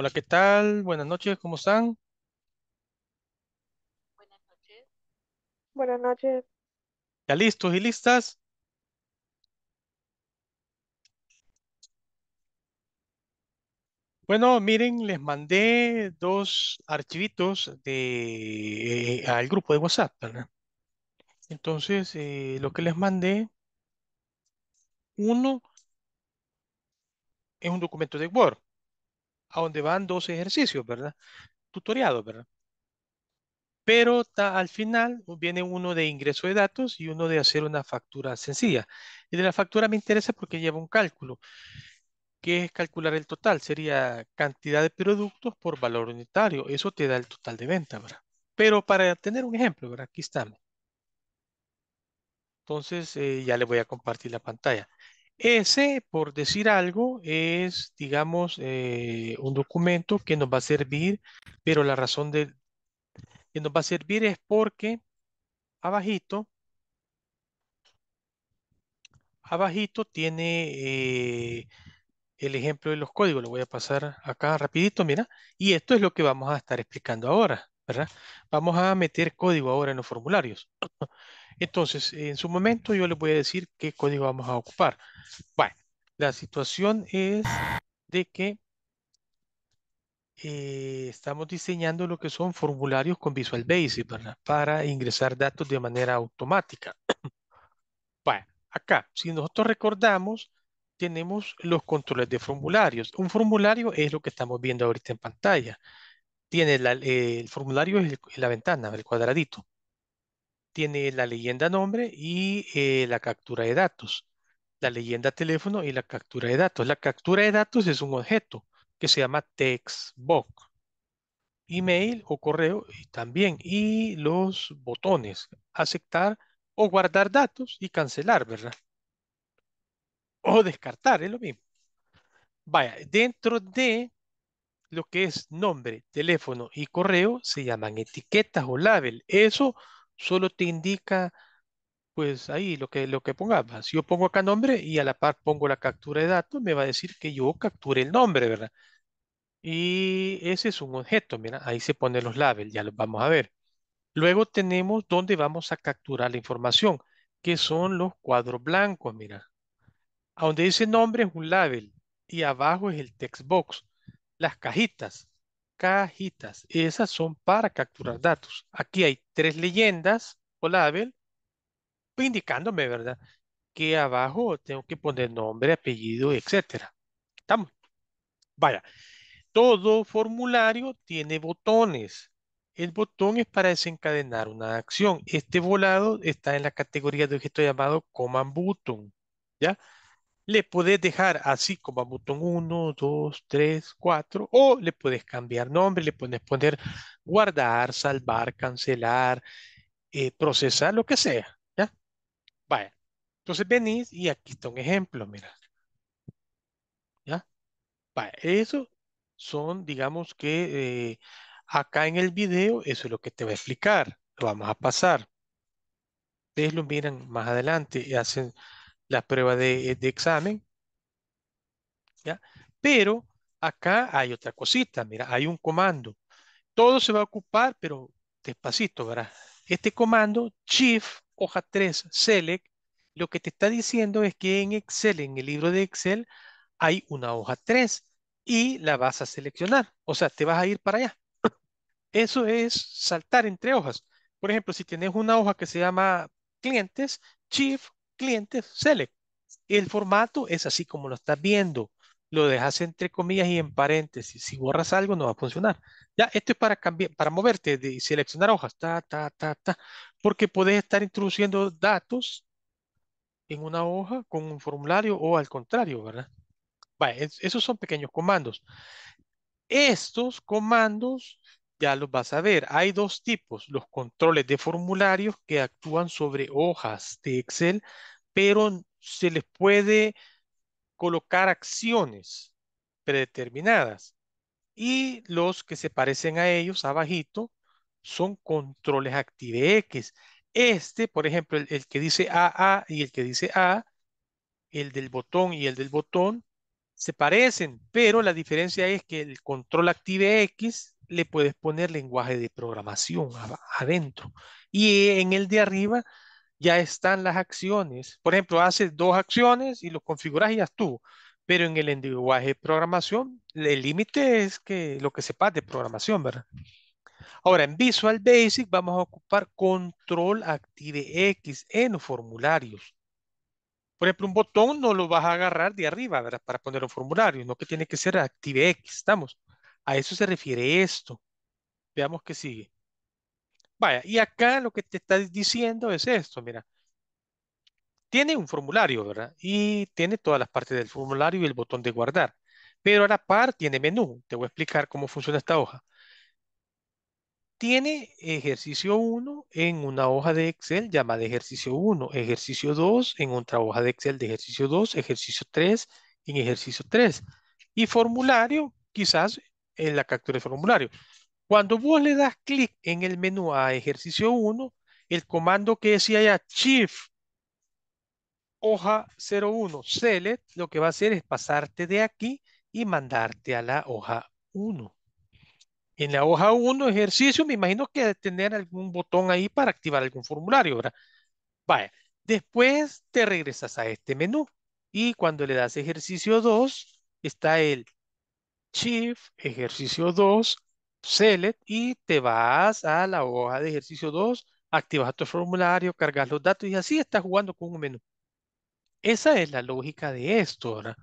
Hola, ¿qué tal? Buenas noches, ¿cómo están? Buenas noches. Buenas noches. ¿Ya listos y listas? Bueno, miren, les mandé dos archivitos de, eh, al grupo de WhatsApp, ¿verdad? Entonces, eh, lo que les mandé, uno es un documento de Word a donde van dos ejercicios, ¿verdad? Tutoriados, ¿verdad? Pero al final viene uno de ingreso de datos y uno de hacer una factura sencilla. Y de la factura me interesa porque lleva un cálculo, que es calcular el total. Sería cantidad de productos por valor unitario. Eso te da el total de venta, ¿verdad? Pero para tener un ejemplo, ¿verdad? Aquí estamos. Entonces eh, ya le voy a compartir la pantalla. Ese, por decir algo, es, digamos, eh, un documento que nos va a servir, pero la razón de que nos va a servir es porque abajito, abajito tiene eh, el ejemplo de los códigos. Lo voy a pasar acá rapidito, mira. Y esto es lo que vamos a estar explicando ahora, ¿verdad? Vamos a meter código ahora en los formularios. Entonces, en su momento yo les voy a decir qué código vamos a ocupar. Bueno, la situación es de que eh, estamos diseñando lo que son formularios con Visual Basic, ¿verdad? Para ingresar datos de manera automática. bueno, acá, si nosotros recordamos, tenemos los controles de formularios. Un formulario es lo que estamos viendo ahorita en pantalla. Tiene el formulario es la ventana, el cuadradito tiene la leyenda nombre y eh, la captura de datos, la leyenda teléfono y la captura de datos. La captura de datos es un objeto que se llama textbox, email o correo también, y los botones, aceptar o guardar datos y cancelar, ¿verdad? O descartar, es lo mismo. Vaya, dentro de lo que es nombre, teléfono y correo se llaman etiquetas o label. Eso solo te indica, pues ahí lo que, lo que pongas. Si yo pongo acá nombre y a la par pongo la captura de datos, me va a decir que yo capture el nombre, ¿verdad? Y ese es un objeto, mira, ahí se ponen los labels, ya los vamos a ver. Luego tenemos donde vamos a capturar la información, que son los cuadros blancos, mira. A donde dice nombre es un label y abajo es el text box. Las cajitas cajitas. Esas son para capturar datos. Aquí hay tres leyendas o label pues, indicándome, ¿verdad? Que abajo tengo que poner nombre, apellido, etcétera. ¿Estamos? Vaya, todo formulario tiene botones. El botón es para desencadenar una acción. Este volado está en la categoría de objeto llamado Command Button. ¿Ya? le puedes dejar así como a botón 1, 2, 3, 4, o le puedes cambiar nombre, le puedes poner guardar, salvar, cancelar, eh, procesar, lo que sea. ¿ya? Vaya. Entonces venís y aquí está un ejemplo, mira. ¿Ya? Vaya. Eso son, digamos que eh, acá en el video, eso es lo que te va a explicar. Lo vamos a pasar. Ustedes lo miran más adelante y hacen la prueba de, examen. Pero acá hay otra cosita, mira, hay un comando. Todo se va a ocupar, pero despacito, ¿verdad? Este comando, Shift, hoja 3, Select, lo que te está diciendo es que en Excel, en el libro de Excel, hay una hoja 3 y la vas a seleccionar. O sea, te vas a ir para allá. Eso es saltar entre hojas. Por ejemplo, si tienes una hoja que se llama clientes, Shift, clientes select. el formato es así como lo estás viendo. Lo dejas entre comillas y en paréntesis. Si borras algo no va a funcionar. Ya, esto es para cambiar, para moverte y seleccionar hojas. Ta, ta, ta, ta. Porque puedes estar introduciendo datos en una hoja con un formulario o al contrario, ¿verdad? Vale, esos son pequeños comandos. Estos comandos ya los vas a ver. Hay dos tipos, los controles de formularios que actúan sobre hojas de Excel, pero se les puede colocar acciones predeterminadas. Y los que se parecen a ellos, abajito, son controles ActiveX. Este, por ejemplo, el, el que dice AA y el que dice A, el del botón y el del botón, se parecen, pero la diferencia es que el control ActiveX le puedes poner lenguaje de programación adentro. Y en el de arriba ya están las acciones. Por ejemplo, haces dos acciones y lo configuras y ya estuvo. Pero en el lenguaje de programación, el límite es que lo que sepas de programación, ¿verdad? Ahora, en Visual Basic vamos a ocupar Control Active X en los formularios. Por ejemplo, un botón no lo vas a agarrar de arriba, ¿verdad? Para poner un formulario, no que tiene que ser Active X, ¿estamos? A eso se refiere esto. Veamos qué sigue. Vaya, y acá lo que te está diciendo es esto, mira. Tiene un formulario, ¿verdad? Y tiene todas las partes del formulario y el botón de guardar. Pero a la par tiene menú. Te voy a explicar cómo funciona esta hoja. Tiene ejercicio 1 en una hoja de Excel llamada ejercicio 1, ejercicio 2 en otra hoja de Excel de ejercicio 2, ejercicio 3 en ejercicio 3. Y formulario quizás en la captura de formulario. Cuando vos le das clic en el menú a ejercicio 1, el comando que decía ya Shift hoja 01 Select, lo que va a hacer es pasarte de aquí y mandarte a la hoja 1. En la hoja 1, ejercicio, me imagino que debe tener algún botón ahí para activar algún formulario, ¿verdad? Vaya, después te regresas a este menú y cuando le das ejercicio 2, está el Shift, ejercicio 2, Select y te vas a la hoja de ejercicio 2, activas tu formulario, cargas los datos y así estás jugando con un menú. Esa es la lógica de esto, ¿verdad?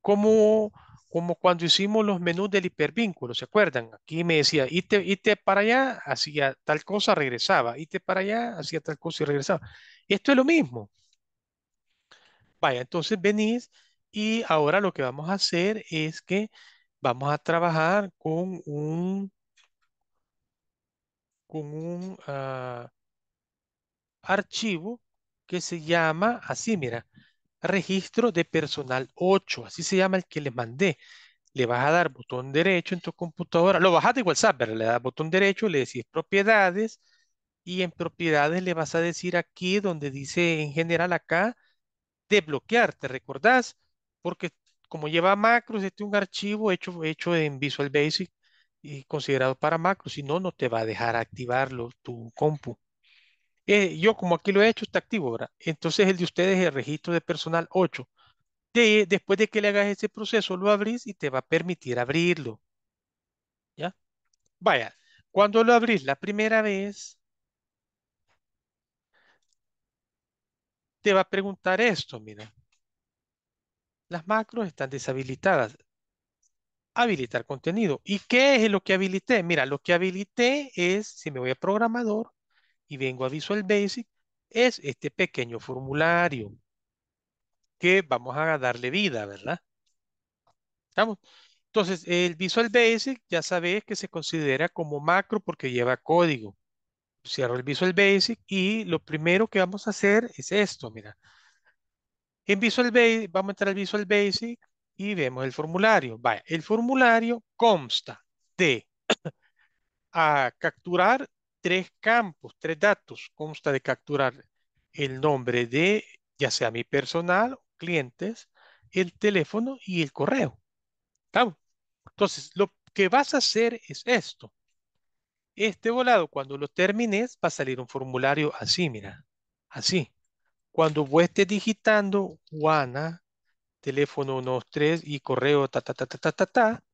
Como, como cuando hicimos los menús del hipervínculo, ¿se acuerdan? Aquí me decía, y te, y te para allá, hacía tal cosa, regresaba, y te para allá, hacía tal cosa y regresaba. Esto es lo mismo. Vaya, entonces venís y ahora lo que vamos a hacer es que vamos a trabajar con un, con un ah, archivo que se llama, así mira, registro de personal 8, así se llama el que le mandé. Le vas a dar botón derecho en tu computadora, lo bajas de WhatsApp, pero Le das botón derecho, le decís propiedades y en propiedades le vas a decir aquí donde dice en general acá, desbloquear, ¿te recordás? Porque como lleva macros, este es un archivo hecho, hecho en Visual Basic y considerado para macros, si no, no te va a dejar activarlo tu compu. Eh, yo como aquí lo he hecho, está activo, ahora. Entonces el de ustedes es el registro de personal 8. De, después de que le hagas ese proceso, lo abrís y te va a permitir abrirlo. ¿Ya? Vaya, cuando lo abrís la primera vez, te va a preguntar esto, mira las macros están deshabilitadas. Habilitar contenido. ¿Y qué es lo que habilité? Mira, lo que habilité es, si me voy a programador y vengo a Visual Basic, es este pequeño formulario que vamos a darle vida, ¿verdad? ¿Estamos? Entonces, el Visual Basic ya sabes que se considera como macro porque lleva código. Cierro el Visual Basic y lo primero que vamos a hacer es esto, mira. En Visual Basic, vamos a entrar al Visual Basic y vemos el formulario. Vaya, el formulario consta de capturar tres campos, tres datos. Consta de capturar el nombre de ya sea mi personal, clientes, el teléfono y el correo. Entonces, lo que vas a hacer es esto. Este volado, cuando lo termines, va a salir un formulario así, mira, así. Cuando vos estés digitando Juana, teléfono 13 y correo ta ta ta ta ta ta ta,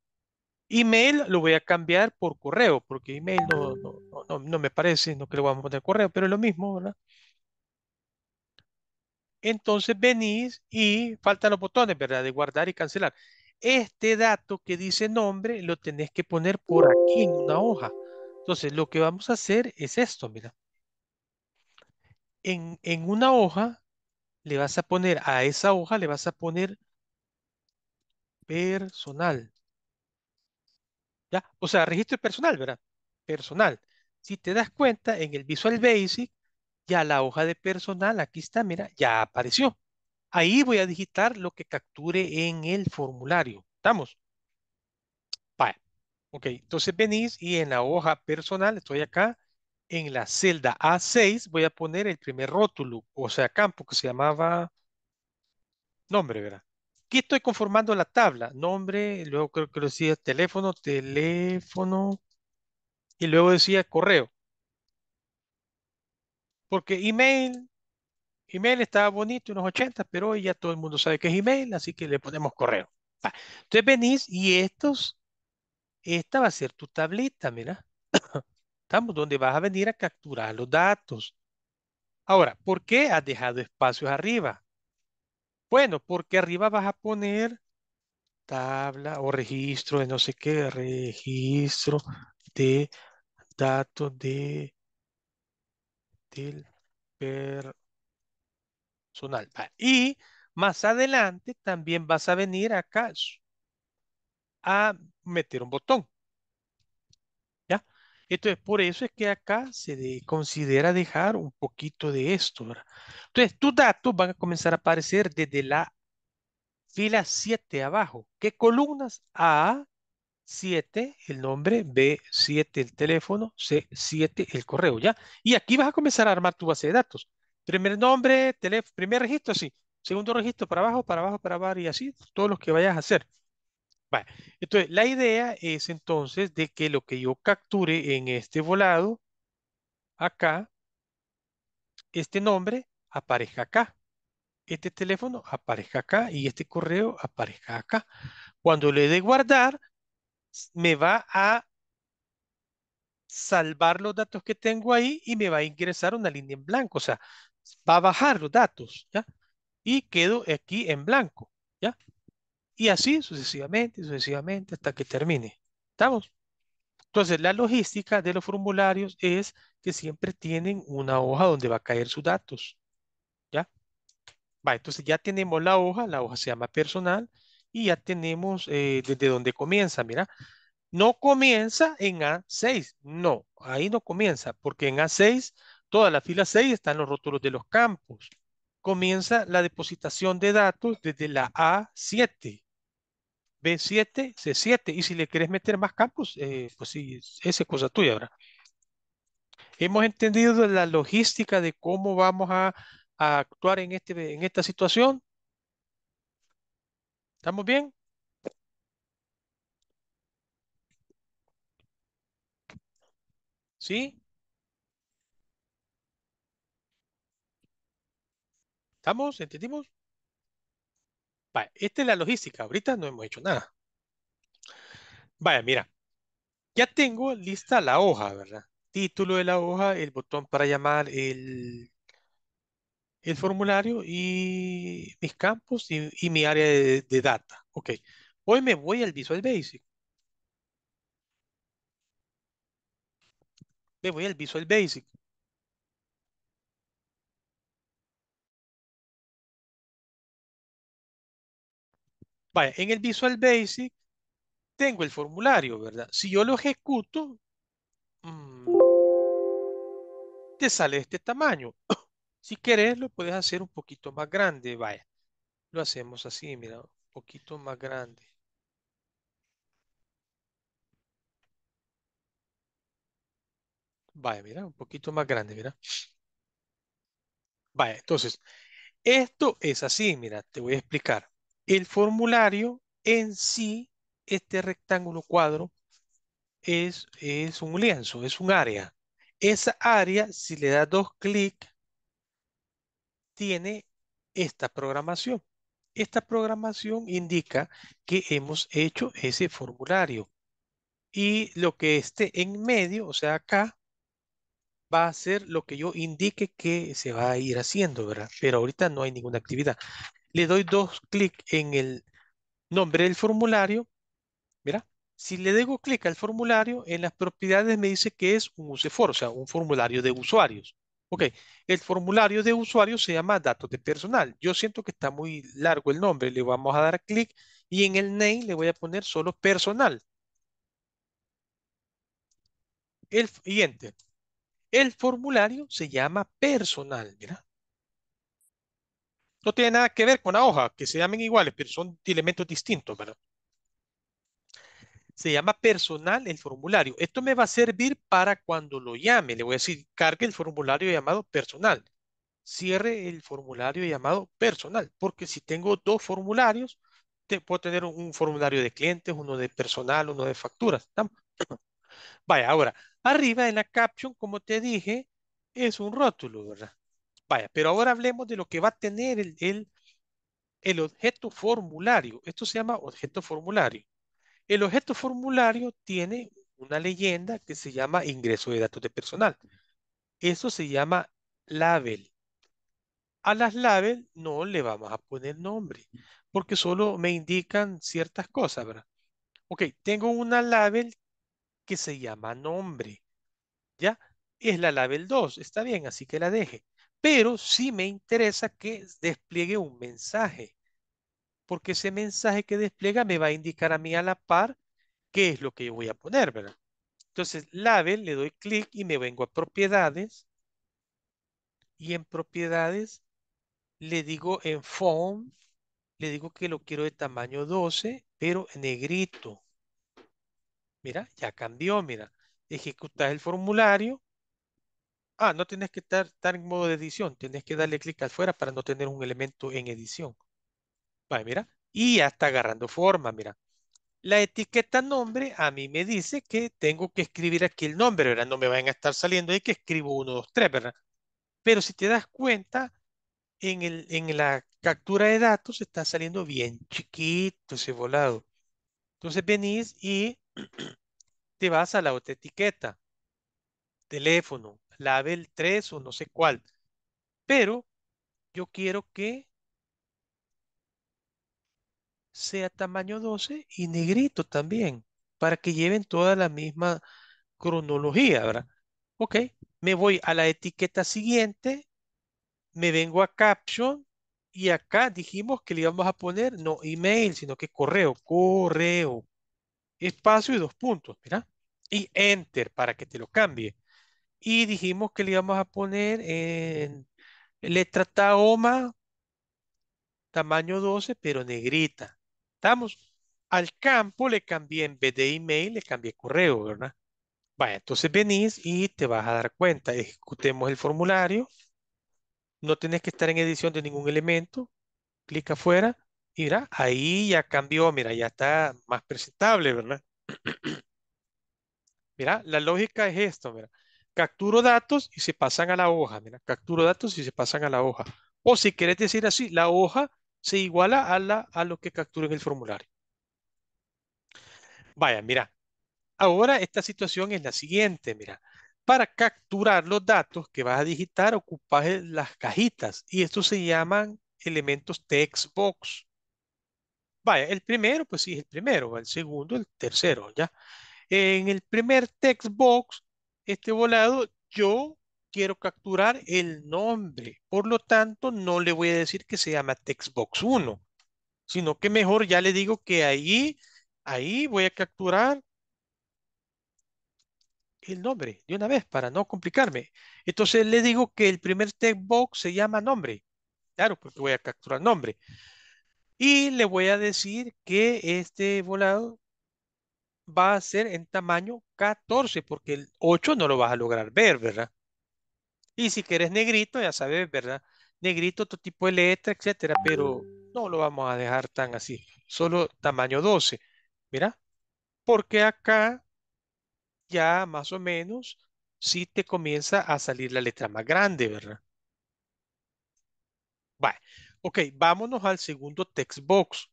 email lo voy a cambiar por correo, porque email no, no, me parece, no creo que vamos a poner correo, pero es lo mismo, ¿verdad? Entonces venís y faltan los botones, ¿verdad? De guardar y cancelar. Este dato que dice nombre lo tenés que poner por aquí en una hoja. Entonces lo que vamos a hacer es esto, mira en, una hoja le vas a poner, a esa hoja le vas a poner personal. ¿Ya? O sea, registro personal, ¿verdad? Personal. Si te das cuenta, en el Visual Basic, ya la hoja de personal, aquí está, mira, ya apareció. Ahí voy a digitar lo que capture en el formulario. ¿Estamos? Vale. Ok, entonces venís y en la hoja personal, estoy acá, en la celda A6 voy a poner el primer rótulo, o sea, campo que se llamaba nombre, ¿verdad? Aquí estoy conformando la tabla, nombre, luego creo que lo decía teléfono, teléfono, y luego decía correo. Porque email, email estaba bonito en los 80, pero hoy ya todo el mundo sabe que es email, así que le ponemos correo. Entonces venís y estos, esta va a ser tu tablita, mira estamos, donde vas a venir a capturar los datos. Ahora, ¿por qué has dejado espacios arriba? Bueno, porque arriba vas a poner tabla o registro de no sé qué, registro de datos de del personal. Ah, y más adelante también vas a venir acá a meter un botón. Entonces, por eso es que acá se considera dejar un poquito de esto, ¿verdad? Entonces, tus datos van a comenzar a aparecer desde la fila 7 abajo. ¿Qué columnas? A, 7, el nombre, B, 7, el teléfono, C, 7, el correo, ¿ya? Y aquí vas a comenzar a armar tu base de datos. Primer nombre, teléfono, primer registro, así. Segundo registro, para abajo, para abajo, para abajo, y así, todos los que vayas a hacer. Entonces, la idea es entonces de que lo que yo capture en este volado, acá, este nombre aparezca acá. Este teléfono aparezca acá y este correo aparezca acá. Cuando le de guardar, me va a salvar los datos que tengo ahí y me va a ingresar una línea en blanco. O sea, va a bajar los datos, ¿ya? Y quedo aquí en blanco, ¿ya? Y así sucesivamente, sucesivamente, hasta que termine. ¿Estamos? Entonces, la logística de los formularios es que siempre tienen una hoja donde va a caer sus datos. ¿Ya? Va, entonces ya tenemos la hoja, la hoja se llama personal y ya tenemos eh, desde donde comienza, mira. No comienza en A6, no, ahí no comienza, porque en A6, toda la fila 6 están los rótulos de los campos comienza la depositación de datos desde la A7. B7, C7. Y si le quieres meter más campos, eh, pues sí, esa es cosa tuya, ¿verdad? Hemos entendido la logística de cómo vamos a, a actuar en, este, en esta situación. ¿Estamos bien? ¿Sí? ¿Estamos? ¿Entendimos? Vale, esta es la logística. Ahorita no hemos hecho nada. Vaya, mira. Ya tengo lista la hoja, ¿verdad? Título de la hoja, el botón para llamar el, el formulario y mis campos y, mi área de, de, data. Ok. Hoy me voy al Visual Basic. Me voy al Visual Basic. Vaya, en el Visual Basic tengo el formulario, ¿verdad? Si yo lo ejecuto, mm, te sale este tamaño. si querés, lo puedes hacer un poquito más grande, vaya. Lo hacemos así, mira, un poquito más grande. Vaya, mira, un poquito más grande, mira. Vaya, entonces, esto es así, mira, te voy a explicar. El formulario en sí, este rectángulo cuadro, es, es un lienzo, es un área. Esa área, si le da dos clics, tiene esta programación. Esta programación indica que hemos hecho ese formulario. Y lo que esté en medio, o sea, acá, va a ser lo que yo indique que se va a ir haciendo, ¿verdad? Pero ahorita no hay ninguna actividad le doy dos clics en el nombre del formulario, mira, si le doy clic al formulario, en las propiedades me dice que es un UCFOR, o sea, un formulario de usuarios. Ok, el formulario de usuarios se llama datos de personal. Yo siento que está muy largo el nombre, le vamos a dar clic y en el name le voy a poner solo personal. El, siguiente, El formulario se llama personal, mira no tiene nada que ver con la hoja, que se llamen iguales, pero son elementos distintos, ¿verdad? Se llama personal el formulario. Esto me va a servir para cuando lo llame. Le voy a decir, cargue el formulario llamado personal. Cierre el formulario llamado personal, porque si tengo dos formularios, te, puedo tener un, formulario de clientes, uno de personal, uno de facturas. Vaya, ahora, arriba en la caption, como te dije, es un rótulo, ¿verdad? Vaya, pero ahora hablemos de lo que va a tener el, el, objeto formulario. Esto se llama objeto formulario. El objeto formulario tiene una leyenda que se llama ingreso de datos de personal. Eso se llama label. A las label no le vamos a poner nombre, porque solo me indican ciertas cosas, ¿verdad? Ok, tengo una label que se llama nombre, ¿ya? Es la label 2, está bien, así que la deje pero sí me interesa que despliegue un mensaje, porque ese mensaje que despliega me va a indicar a mí a la par qué es lo que yo voy a poner, ¿verdad? Entonces, label, le doy clic y me vengo a propiedades. Y en propiedades le digo en font, le digo que lo quiero de tamaño 12, pero en negrito. Mira, ya cambió, mira. Ejecutas el formulario Ah, no tienes que estar, en modo de edición, tienes que darle clic afuera para no tener un elemento en edición. Vale, mira, y ya está agarrando forma, mira. La etiqueta nombre a mí me dice que tengo que escribir aquí el nombre, ¿verdad? No me van a estar saliendo ahí que escribo 1, 2, 3, ¿verdad? Pero si te das cuenta, el, en la captura de datos está saliendo bien chiquito ese volado. Entonces venís y te vas a la otra etiqueta. Teléfono, label 3 o no sé cuál. Pero yo quiero que sea tamaño 12 y negrito también, para que lleven toda la misma cronología, ¿verdad? Ok, me voy a la etiqueta siguiente, me vengo a caption y acá dijimos que le íbamos a poner no email, sino que correo, correo, espacio y dos puntos, mira, y enter para que te lo cambie y dijimos que le íbamos a poner en letra taoma tamaño 12, pero negrita. ¿Estamos? Al campo le cambié, en vez de email, le cambié correo, ¿verdad? Vaya, entonces venís y te vas a dar cuenta. Ejecutemos el formulario. No tienes que estar en edición de ningún elemento. Clic afuera. Y mira, ahí ya cambió. Mira, ya está más presentable, ¿verdad? mira, la lógica es esto, mira capturo datos y se pasan a la hoja. Mira, capturo datos y se pasan a la hoja. O si quieres decir así, la hoja se iguala a, la, a lo que captura en el formulario. Vaya, mira. Ahora esta situación es la siguiente, mira. Para capturar los datos que vas a digitar, ocupas las cajitas y estos se llaman elementos text box. Vaya, el primero, pues sí, el primero, el segundo, el tercero, ¿ya? En el primer text box este volado, yo quiero capturar el nombre. Por lo tanto, no le voy a decir que se llama Textbox 1, sino que mejor ya le digo que ahí, ahí voy a capturar el nombre de una vez para no complicarme. Entonces le digo que el primer textbox se llama nombre. Claro, porque voy a capturar nombre. Y le voy a decir que este volado va a ser en tamaño 14, porque el 8 no lo vas a lograr ver, ¿verdad? Y si quieres negrito, ya sabes, ¿verdad? Negrito, otro tipo de letra, etcétera, pero no lo vamos a dejar tan así. Solo tamaño 12. Mira, porque acá ya más o menos sí te comienza a salir la letra más grande, ¿verdad? Bueno. Ok, vámonos al segundo text box.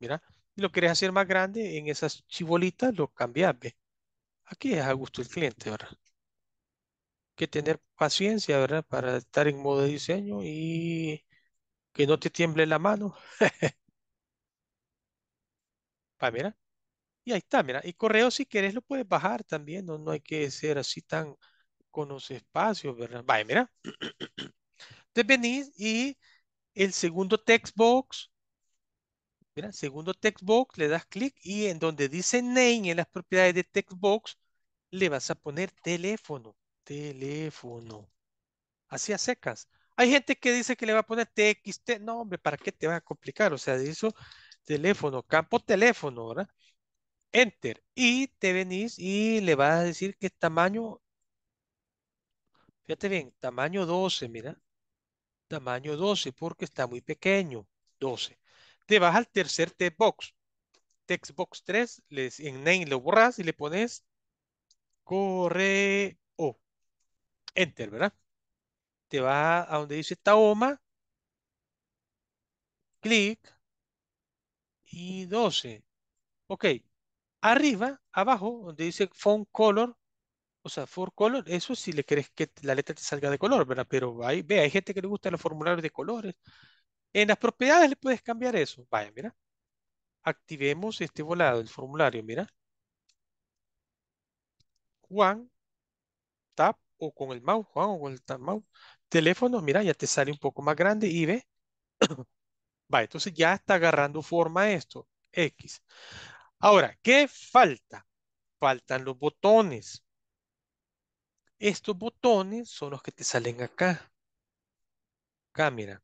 Mira, lo querés hacer más grande, en esas chibolitas lo cambias, Aquí es a gusto del cliente, ¿verdad? que tener paciencia, ¿verdad? Para estar en modo de diseño y que no te tiemble la mano. Va, mira. Y ahí está, mira. Y correo, si querés, lo puedes bajar también. No, no hay que ser así tan con los espacios, ¿verdad? Vaya, mira. Entonces venís y el segundo text box Mira, segundo box, le das clic y en donde dice name, en las propiedades de text box, le vas a poner teléfono. Teléfono. Así a secas. Hay gente que dice que le va a poner TXT. No, hombre, ¿para qué te va a complicar? O sea, de eso, teléfono, campo teléfono, ¿verdad? Enter. Y te venís y le vas a decir que tamaño. Fíjate bien, tamaño 12, mira. Tamaño 12, porque está muy pequeño. 12 te vas al tercer Text box 3, les, en name lo borras y le pones correo. Enter, ¿verdad? Te vas a donde dice Taoma, clic y 12. Ok. Arriba, abajo, donde dice font color, o sea, for color, eso si le querés que la letra te salga de color, ¿verdad? Pero ahí, ve, hay gente que le gusta los formularios de colores. En las propiedades le puedes cambiar eso. Vaya, mira. Activemos este volado, el formulario, mira. Juan, tap o con el mouse, Juan o con el tab, mouse. Teléfono, mira, ya te sale un poco más grande y ve. Va, entonces ya está agarrando forma esto, X. Ahora, ¿qué falta? Faltan los botones. Estos botones son los que te salen acá. Acá, mira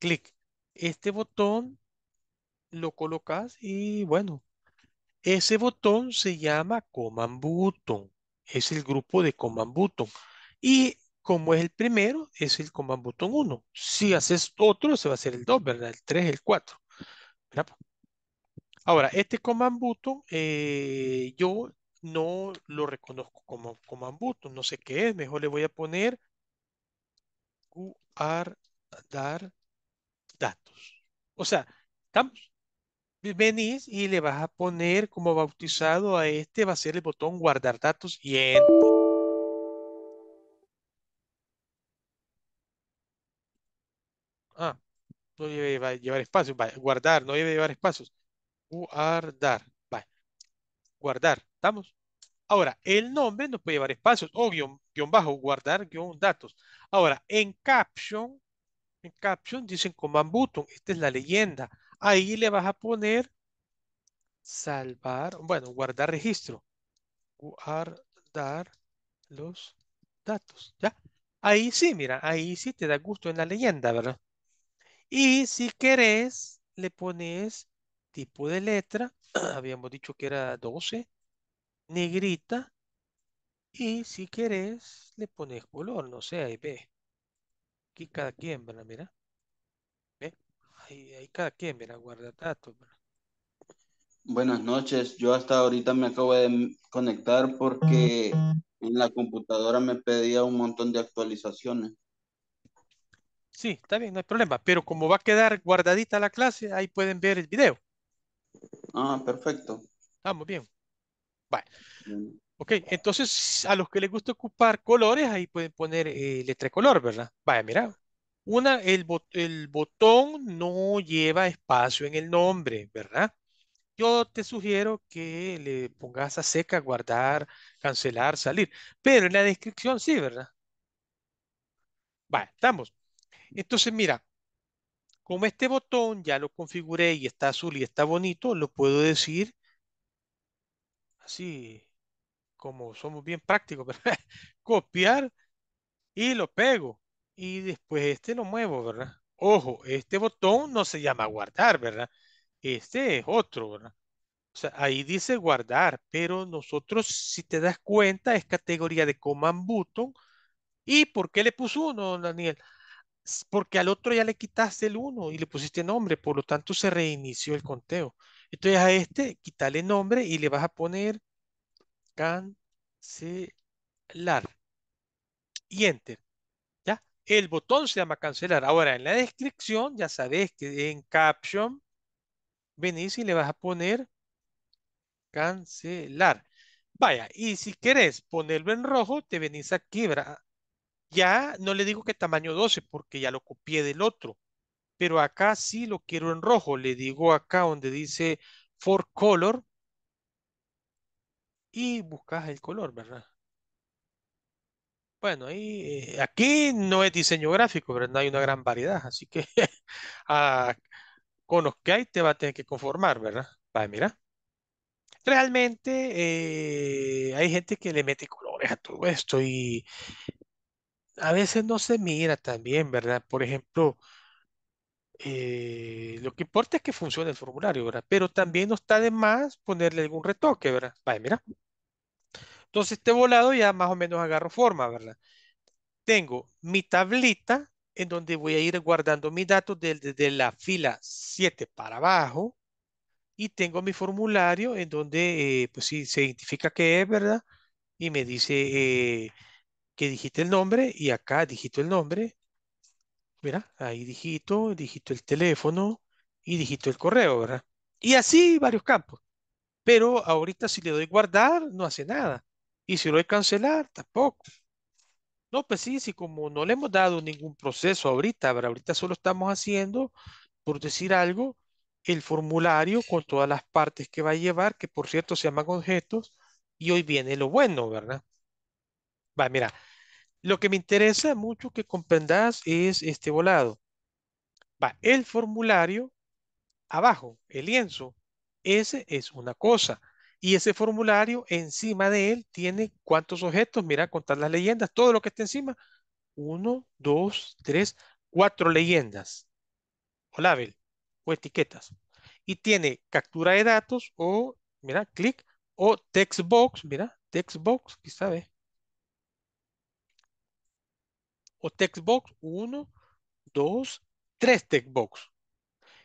clic. Este botón lo colocas y bueno, ese botón se llama Command Button. Es el grupo de Command Button. Y como es el primero, es el Command Button 1. Si haces otro, se va a hacer el 2, ¿verdad? El 3, el 4. Ahora, este Command Button, eh, yo no lo reconozco como Command Button. No sé qué es. Mejor le voy a poner QR dar datos. O sea, estamos. Venís y le vas a poner como bautizado a este, va a ser el botón guardar datos y en... Ah, no debe llevar espacios, guardar, no debe llevar espacios. Guardar, va, Guardar, ¿estamos? Ahora, el nombre no puede llevar espacios, o guión, guión bajo, guardar, guión datos. Ahora, en caption, en caption dicen command button. Esta es la leyenda. Ahí le vas a poner salvar, bueno, guardar registro. Guardar los datos, ¿ya? Ahí sí, mira, ahí sí te da gusto en la leyenda, ¿verdad? Y si querés, le pones tipo de letra, habíamos dicho que era 12, negrita, y si querés, le pones color, no sé, ahí ve cada quien, ¿verdad? Mira. ¿Ve? Ahí, cada quien, mira, guarda datos, Buenas noches, yo hasta ahorita me acabo de conectar porque en la computadora me pedía un montón de actualizaciones. Sí, está bien, no hay problema, pero como va a quedar guardadita la clase, ahí pueden ver el video. Ah, perfecto. Vamos, ah, bien. Ok, entonces a los que les gusta ocupar colores, ahí pueden poner eh, letra color, ¿verdad? Vaya, mira. Una, el, el botón no lleva espacio en el nombre, ¿verdad? Yo te sugiero que le pongas a seca, guardar, cancelar, salir. Pero en la descripción sí, ¿verdad? Vaya, estamos. Entonces, mira, como este botón ya lo configuré y está azul y está bonito, lo puedo decir así como somos bien prácticos, copiar y lo pego. Y después este lo muevo, ¿verdad? Ojo, este botón no se llama guardar, ¿verdad? Este es otro, ¿verdad? O sea, ahí dice guardar, pero nosotros, si te das cuenta, es categoría de command button. ¿Y por qué le puso uno, Daniel? Porque al otro ya le quitaste el uno y le pusiste nombre, por lo tanto se reinició el conteo. Entonces a este, quítale nombre y le vas a poner cancelar. Y enter. ¿Ya? El botón se llama cancelar. Ahora, en la descripción, ya sabes que en caption, venís y le vas a poner cancelar. Vaya, y si querés ponerlo en rojo, te venís aquí, Ya no le digo que tamaño 12 porque ya lo copié del otro. Pero acá sí lo quiero en rojo. Le digo acá donde dice for color y buscas el color, ¿verdad? Bueno, ahí, eh, aquí no es diseño gráfico, pero no hay una gran variedad, así que con los que hay te va a tener que conformar, ¿verdad? Vale, mira. Realmente eh, hay gente que le mete colores a todo esto y a veces no se mira también, ¿verdad? Por ejemplo, eh, lo que importa es que funcione el formulario, ¿verdad? Pero también no está de más ponerle algún retoque, ¿verdad? mira. Entonces, este volado ya más o menos agarro forma, ¿verdad? Tengo mi tablita en donde voy a ir guardando mis datos desde de la fila 7 para abajo y tengo mi formulario en donde, eh, pues sí, se identifica que es, ¿verdad? Y me dice eh, que dijiste el nombre y acá digito el nombre Mira, ahí digito, digito el teléfono y digito el correo, ¿verdad? Y así varios campos. Pero ahorita si le doy guardar, no hace nada. Y si lo doy cancelar, tampoco. No, pues sí, si como no le hemos dado ningún proceso ahorita, ¿verdad? Ahorita solo estamos haciendo, por decir algo, el formulario con todas las partes que va a llevar, que por cierto se llaman objetos, y hoy viene lo bueno, ¿verdad? Va, mira, lo que me interesa mucho que comprendas es este volado. Va el formulario abajo, el lienzo. Ese es una cosa. Y ese formulario encima de él tiene cuántos objetos. Mira, contar las leyendas, todo lo que está encima. Uno, dos, tres, cuatro leyendas. O label o etiquetas. Y tiene captura de datos o, mira, clic o text box, Mira, text box, quizá sabe? o textbox 1, 2, 3 textbox.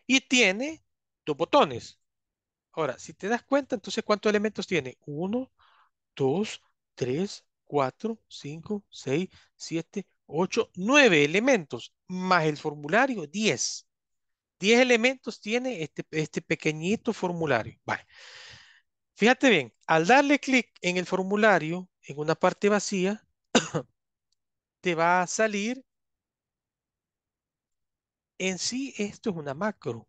Y tiene dos botones. Ahora, si te das cuenta, entonces, ¿cuántos elementos tiene? 1, 2, 3, 4, 5, 6, 7, 8, 9 elementos, más el formulario, 10. 10 elementos tiene este, este pequeñito formulario. Vale. Fíjate bien, al darle clic en el formulario, en una parte vacía, te va a salir. En sí, esto es una macro.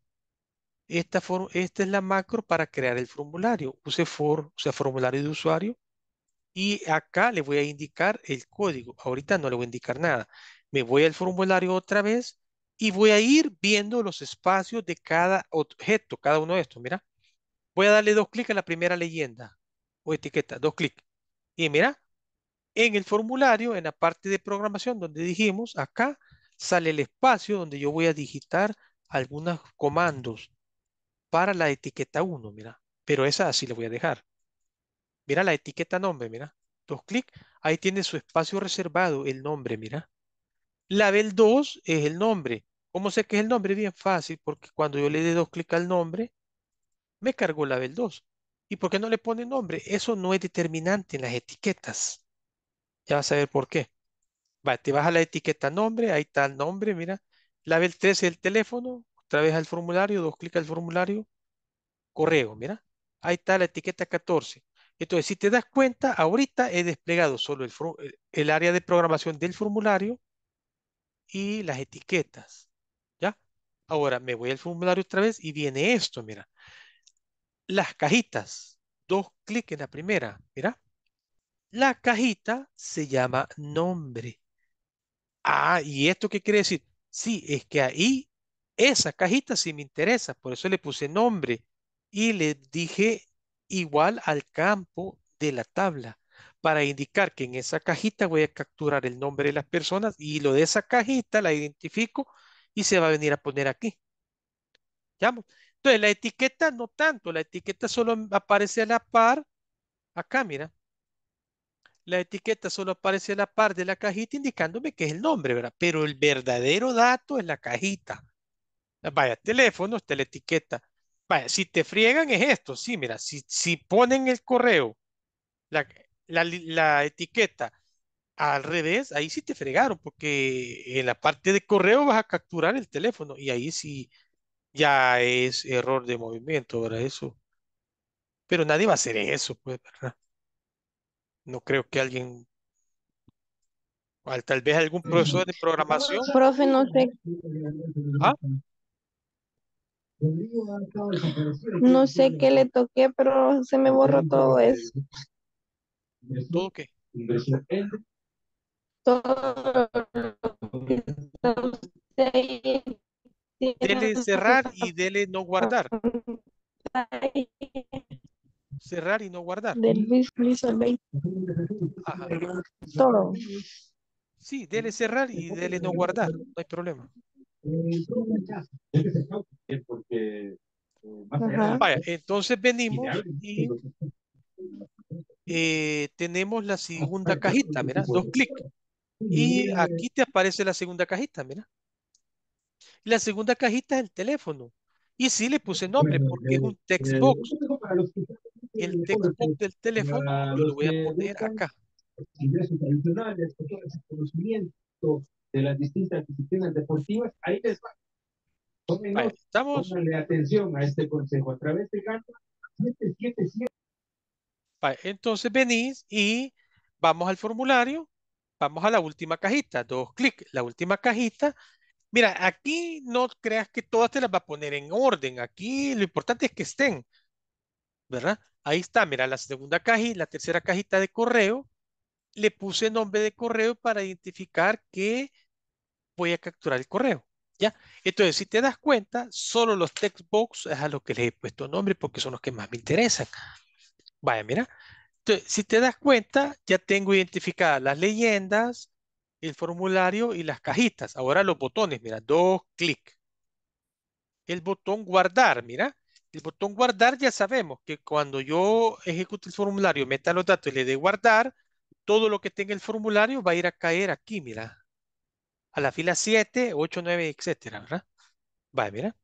Esta, esta es la macro para crear el formulario. Use for, sea, formulario de usuario. Y acá le voy a indicar el código. Ahorita no le voy a indicar nada. Me voy al formulario otra vez y voy a ir viendo los espacios de cada objeto, cada uno de estos. Mira, voy a darle dos clics a la primera leyenda o etiqueta, dos clics. Y mira, en el formulario, en la parte de programación donde dijimos, acá sale el espacio donde yo voy a digitar algunos comandos para la etiqueta 1, mira. Pero esa así la voy a dejar. Mira la etiqueta nombre, mira. Dos clic, ahí tiene su espacio reservado, el nombre, mira. Label 2 es el nombre. ¿Cómo sé que es el nombre? Bien fácil, porque cuando yo le doy dos clic al nombre, me cargó label 2. ¿Y por qué no le pone nombre? Eso no es determinante en las etiquetas. Ya vas a ver por qué. te vas a la etiqueta nombre, ahí está el nombre, mira. Label 13 el teléfono, otra vez al formulario, dos clics al formulario, correo, mira. Ahí está la etiqueta 14. Entonces, si te das cuenta, ahorita he desplegado solo el, eh, el área de programación del formulario y las etiquetas. ¿Ya? Ahora me voy al formulario otra vez y viene esto, mira. Las cajitas. Dos clics en la primera, mira. La cajita se llama nombre. Ah, ¿y esto qué quiere decir? Sí, es que ahí esa cajita sí me interesa, por eso le puse nombre y le dije igual al campo de la tabla para indicar que en esa cajita voy a capturar el nombre de las personas y lo de esa cajita la identifico y se va a venir a poner aquí. Entonces la etiqueta no tanto, la etiqueta solo aparece a la par acá, mira la etiqueta solo aparece en la parte de la cajita indicándome que es el nombre, ¿verdad? Pero el verdadero dato es la cajita. Vaya, teléfono está la etiqueta. Vaya, si te friegan es esto. Sí, mira, si, si ponen el correo, la, la, la etiqueta al revés, ahí sí te fregaron, porque en la parte de correo vas a capturar el teléfono y ahí sí ya es error de movimiento, ¿verdad? Eso. Pero nadie va a hacer eso, pues, ¿verdad? no creo que alguien, tal vez algún profesor de programación. Profe, no sé. ¿Ah? No sé qué le toqué, pero se me borró todo eso. ¿Todo qué? Todo lo que Dele cerrar y dele no guardar cerrar y no guardar. Sí, dele cerrar y dele no guardar, no hay problema. entonces venimos y eh, tenemos la segunda cajita, mira, dos clics. Y aquí te aparece la segunda cajita, mira. La segunda cajita es el teléfono. Y sí le puse nombre porque es un text box el texto del teléfono, yo lo voy a poner acá. Ingresos tradicionales, todo ese conocimiento de las distintas disciplinas deportivas, ahí les va. Tómenos, estamos. Pónganle atención a este consejo a través de Gana 777. Entonces venís y vamos al formulario, vamos a la última cajita, dos clics, la última cajita. Mira, aquí no creas que todas te las va a poner en orden, aquí lo importante es que estén. ¿verdad? Ahí está, mira, la segunda cajita, la tercera cajita de correo, le puse nombre de correo para identificar que voy a capturar el correo, ¿ya? Entonces, si te das cuenta, solo los text box es a los que les he puesto nombre porque son los que más me interesan. Vaya, mira. Entonces, si te das cuenta, ya tengo identificadas las leyendas, el formulario y las cajitas. Ahora los botones, mira, dos clic. El botón guardar, mira, el botón guardar ya sabemos que cuando yo ejecuto el formulario, meta los datos y le dé guardar, todo lo que tenga el formulario va a ir a caer aquí, mira. A la fila 7, 8, 9, etcétera, ¿verdad? Va, mira.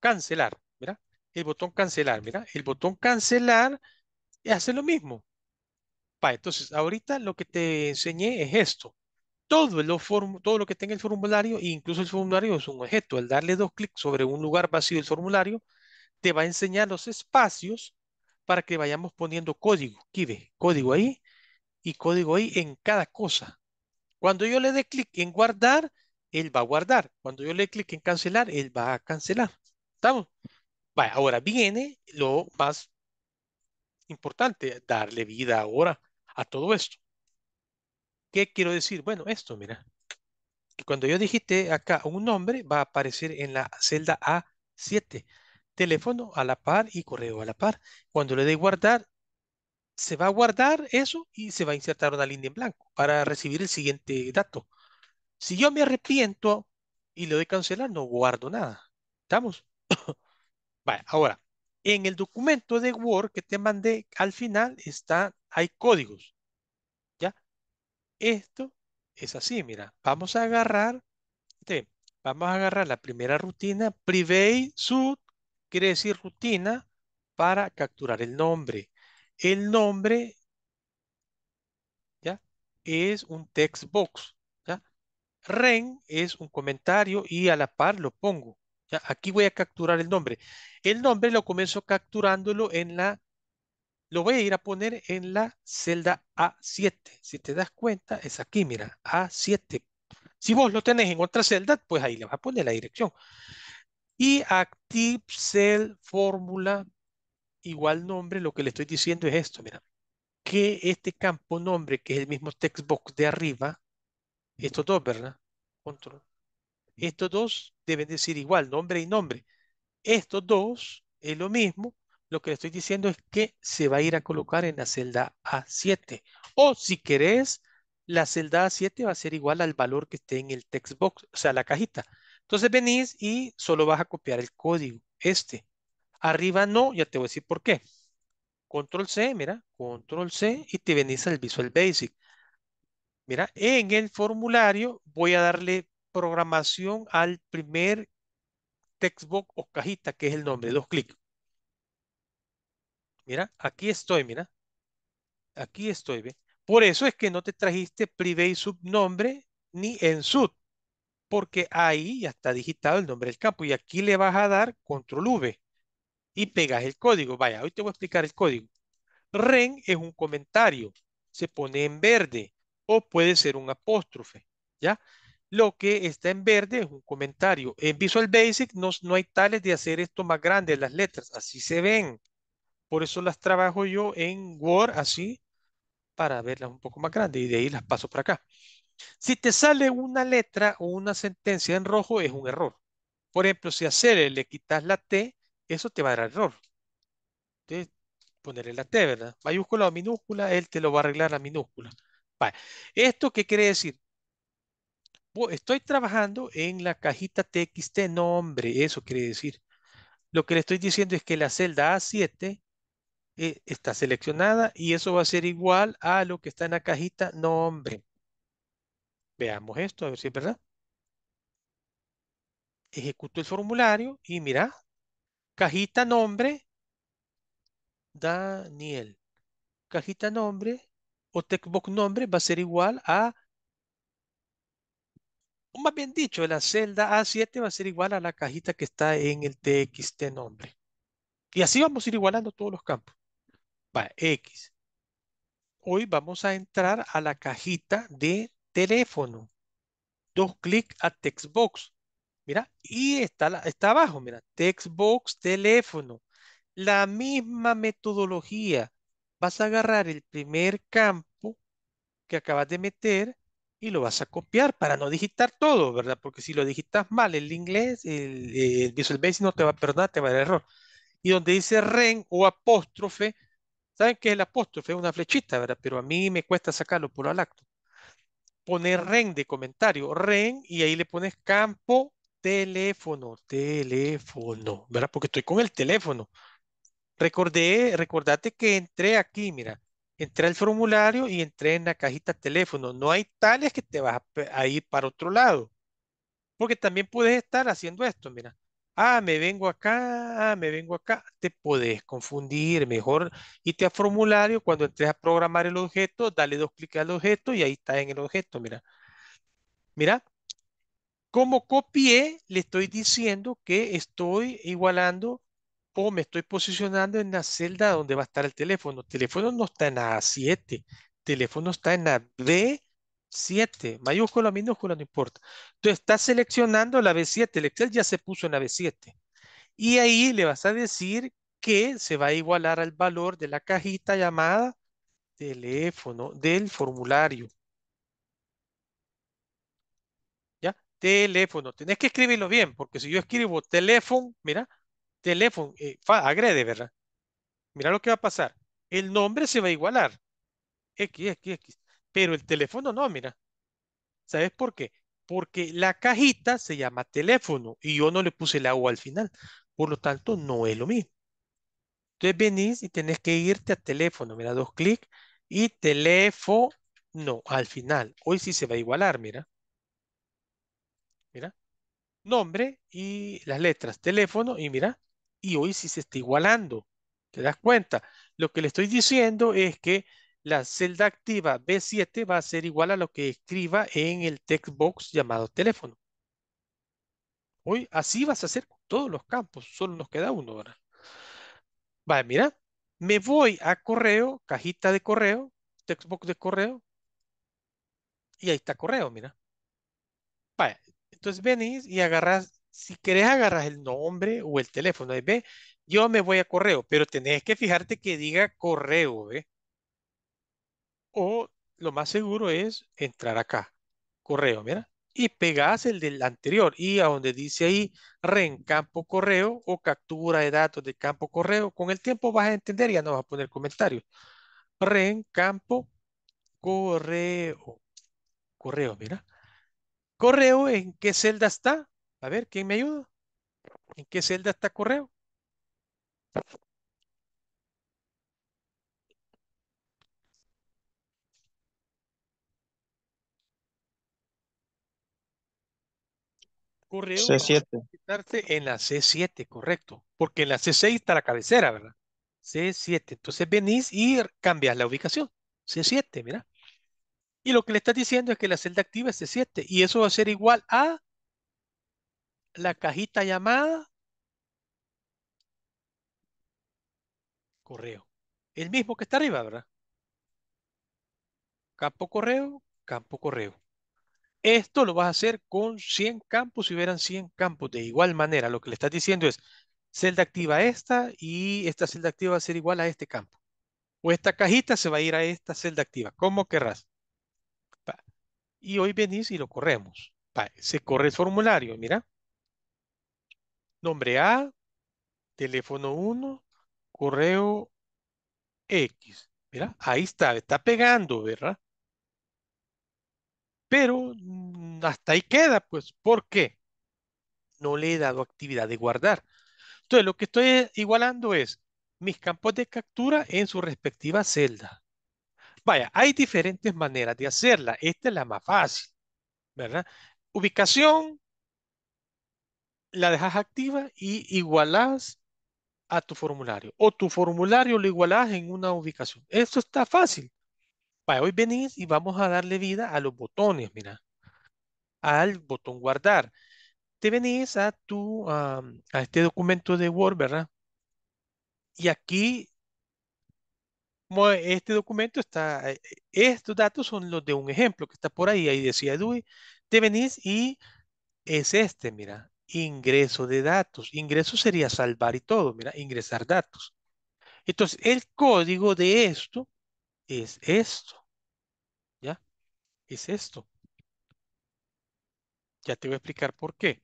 Cancelar, mira. El botón cancelar, mira. El botón cancelar hace lo mismo. Va, entonces ahorita lo que te enseñé es esto todo, lo todo lo que tenga el formulario, e incluso el formulario es un objeto. Al darle dos clics sobre un lugar vacío del formulario, te va a enseñar los espacios para que vayamos poniendo código. Aquí ve, código ahí y código ahí en cada cosa. Cuando yo le dé clic en guardar, él va a guardar. Cuando yo le dé clic en cancelar, él va a cancelar. ¿Estamos? ahora viene lo más importante, darle vida ahora a todo esto. ¿Qué quiero decir? Bueno, esto, mira. cuando yo dijiste acá un nombre, va a aparecer en la celda A7. Teléfono a la par y correo a la par. Cuando le dé guardar, se va a guardar eso y se va a insertar una línea en blanco para recibir el siguiente dato. Si yo me arrepiento y le doy cancelar, no guardo nada. ¿Estamos? vale, ahora, en el documento de Word que te mandé, al final está, hay códigos. Esto es así, mira, vamos a agarrar, este, vamos a agarrar la primera rutina, private suit, quiere decir rutina para capturar el nombre. El nombre, ¿ya? Es un text box, ¿ya? Ren es un comentario y a la par lo pongo. ¿ya? Aquí voy a capturar el nombre. El nombre lo comienzo capturándolo en la lo voy a ir a poner en la celda A7. Si te das cuenta, es aquí, mira, A7. Si vos lo tenés en otra celda, pues ahí le vas a poner la dirección. Y Active Cell Fórmula, igual nombre, lo que le estoy diciendo es esto, mira. Que este campo nombre, que es el mismo box de arriba, estos dos, ¿verdad? Control. Estos dos deben decir igual, nombre y nombre. Estos dos es lo mismo, lo que le estoy diciendo es que se va a ir a colocar en la celda A7. O si querés, la celda A7 va a ser igual al valor que esté en el text box, o sea, la cajita. Entonces venís y solo vas a copiar el código, este. Arriba no, ya te voy a decir por qué. Control C, mira, Control C y te venís al Visual Basic. Mira, en el formulario voy a darle programación al primer textbox o cajita, que es el nombre, dos clics. Mira, aquí estoy, mira. Aquí estoy, Por eso es que no te trajiste Private y subnombre ni en sub, porque ahí ya está digitado el nombre del campo y aquí le vas a dar control V y pegas el código. Vaya, hoy te voy a explicar el código. Ren es un comentario, se pone en verde o puede ser un apóstrofe, ¿ya? Lo que está en verde es un comentario. En Visual Basic no, no hay tales de hacer esto más grande, las letras, así se ven. Por eso las trabajo yo en Word así para verlas un poco más grandes y de ahí las paso para acá. Si te sale una letra o una sentencia en rojo es un error. Por ejemplo, si a C le quitas la T, eso te va a dar error. Entonces, ponerle la T, ¿verdad? Mayúscula o minúscula, él te lo va a arreglar a minúscula. Vale. ¿Esto qué quiere decir? Estoy trabajando en la cajita TXT nombre, eso quiere decir. Lo que le estoy diciendo es que la celda A7 eh, está seleccionada y eso va a ser igual a lo que está en la cajita nombre. Veamos esto, a ver si es verdad. Ejecuto el formulario y mira, cajita nombre, Daniel. Cajita nombre o textbook nombre va a ser igual a, o más bien dicho, la celda A7 va a ser igual a la cajita que está en el TXT nombre. Y así vamos a ir igualando todos los campos. X. Hoy vamos a entrar a la cajita de teléfono. Dos clics a textbox. Mira, y está, la, está abajo, mira, textbox, teléfono. La misma metodología. Vas a agarrar el primer campo que acabas de meter y lo vas a copiar para no digitar todo, ¿verdad? Porque si lo digitas mal, el inglés, el, el Visual Basic no te va a perdonar, te va a dar error. Y donde dice ren o apóstrofe, Saben que el apóstrofe es una flechita, ¿verdad? Pero a mí me cuesta sacarlo por al acto. Poner ren de comentario, ren, y ahí le pones campo teléfono, teléfono, ¿verdad? Porque estoy con el teléfono. Recordé, recordate que entré aquí, mira, entré al formulario y entré en la cajita teléfono. No hay tales que te vas a ir para otro lado. Porque también puedes estar haciendo esto, mira ah, me vengo acá, ah, me vengo acá, te podés confundir, mejor Y te a formulario, cuando entres a programar el objeto, dale dos clics al objeto y ahí está en el objeto, mira. Mira, como copié, le estoy diciendo que estoy igualando o me estoy posicionando en la celda donde va a estar el teléfono. El teléfono no está en A7, el teléfono está en la B 7, mayúscula, minúscula, no importa. Tú estás seleccionando la B7, el Excel ya se puso en la B7. Y ahí le vas a decir que se va a igualar al valor de la cajita llamada teléfono del formulario. ¿Ya? Teléfono. Tenés que escribirlo bien, porque si yo escribo teléfono, mira, teléfono, eh, agrede, ¿verdad? Mira lo que va a pasar. El nombre se va a igualar. X, X, X. Pero el teléfono no, mira. ¿Sabes por qué? Porque la cajita se llama teléfono y yo no le puse el agua al final. Por lo tanto, no es lo mismo. Entonces venís y tenés que irte a teléfono. Mira, dos clics y teléfono al final. Hoy sí se va a igualar, mira. Mira. Nombre y las letras. Teléfono y mira. Y hoy sí se está igualando. ¿Te das cuenta? Lo que le estoy diciendo es que la celda activa B7 va a ser igual a lo que escriba en el text box llamado teléfono. Hoy así vas a hacer todos los campos, solo nos queda uno, ahora Vale, mira, me voy a correo, cajita de correo, text de correo, y ahí está correo, mira. Vale, entonces venís y agarras, si querés agarras el nombre o el teléfono, ahí ve, yo me voy a correo, pero tenés que fijarte que diga correo, eh o lo más seguro es entrar acá, correo, mira, y pegás el del anterior y a donde dice ahí REN campo correo o captura de datos de campo correo, con el tiempo vas a entender, y ya no vas a poner comentarios. REN campo correo. Correo, mira. Correo, ¿en qué celda está? A ver, ¿quién me ayuda? ¿En qué celda está correo? correo C7. en la C7, correcto. Porque en la C6 está la cabecera, ¿verdad? C7. Entonces venís y cambias la ubicación. C7, mira. Y lo que le estás diciendo es que la celda activa es C7. Y eso va a ser igual a la cajita llamada correo. El mismo que está arriba, ¿verdad? Campo correo, campo correo. Esto lo vas a hacer con 100 campos, si verán 100 campos. De igual manera, lo que le estás diciendo es, celda activa esta y esta celda activa va a ser igual a este campo. O esta cajita se va a ir a esta celda activa, como querrás. Y hoy venís y lo corremos. Se corre el formulario, mira. Nombre A, teléfono 1, correo X. Mira, ahí está, está pegando, ¿verdad? Pero mm, hasta ahí queda, pues, ¿por qué? No le he dado actividad de guardar. Entonces, lo que estoy eh, igualando es mis campos de captura en su respectiva celda. Vaya, hay diferentes maneras de hacerla. Esta es la más fácil, ¿verdad? Ubicación, la dejas activa y igualás a tu formulario. O tu formulario lo igualás en una ubicación. Eso está fácil hoy venís y vamos a darle vida a los botones, mira. Al botón guardar. Te venís a tu, a, este documento de Word, ¿verdad? Y aquí este documento está, eh, estos datos son los de un ejemplo que está por ahí, ahí decía Dewey, te venís y es este, mira, ingreso de datos. Ingreso sería salvar y todo, mira, ingresar datos. Entonces, el código de esto es esto es esto. Ya te voy a explicar por qué.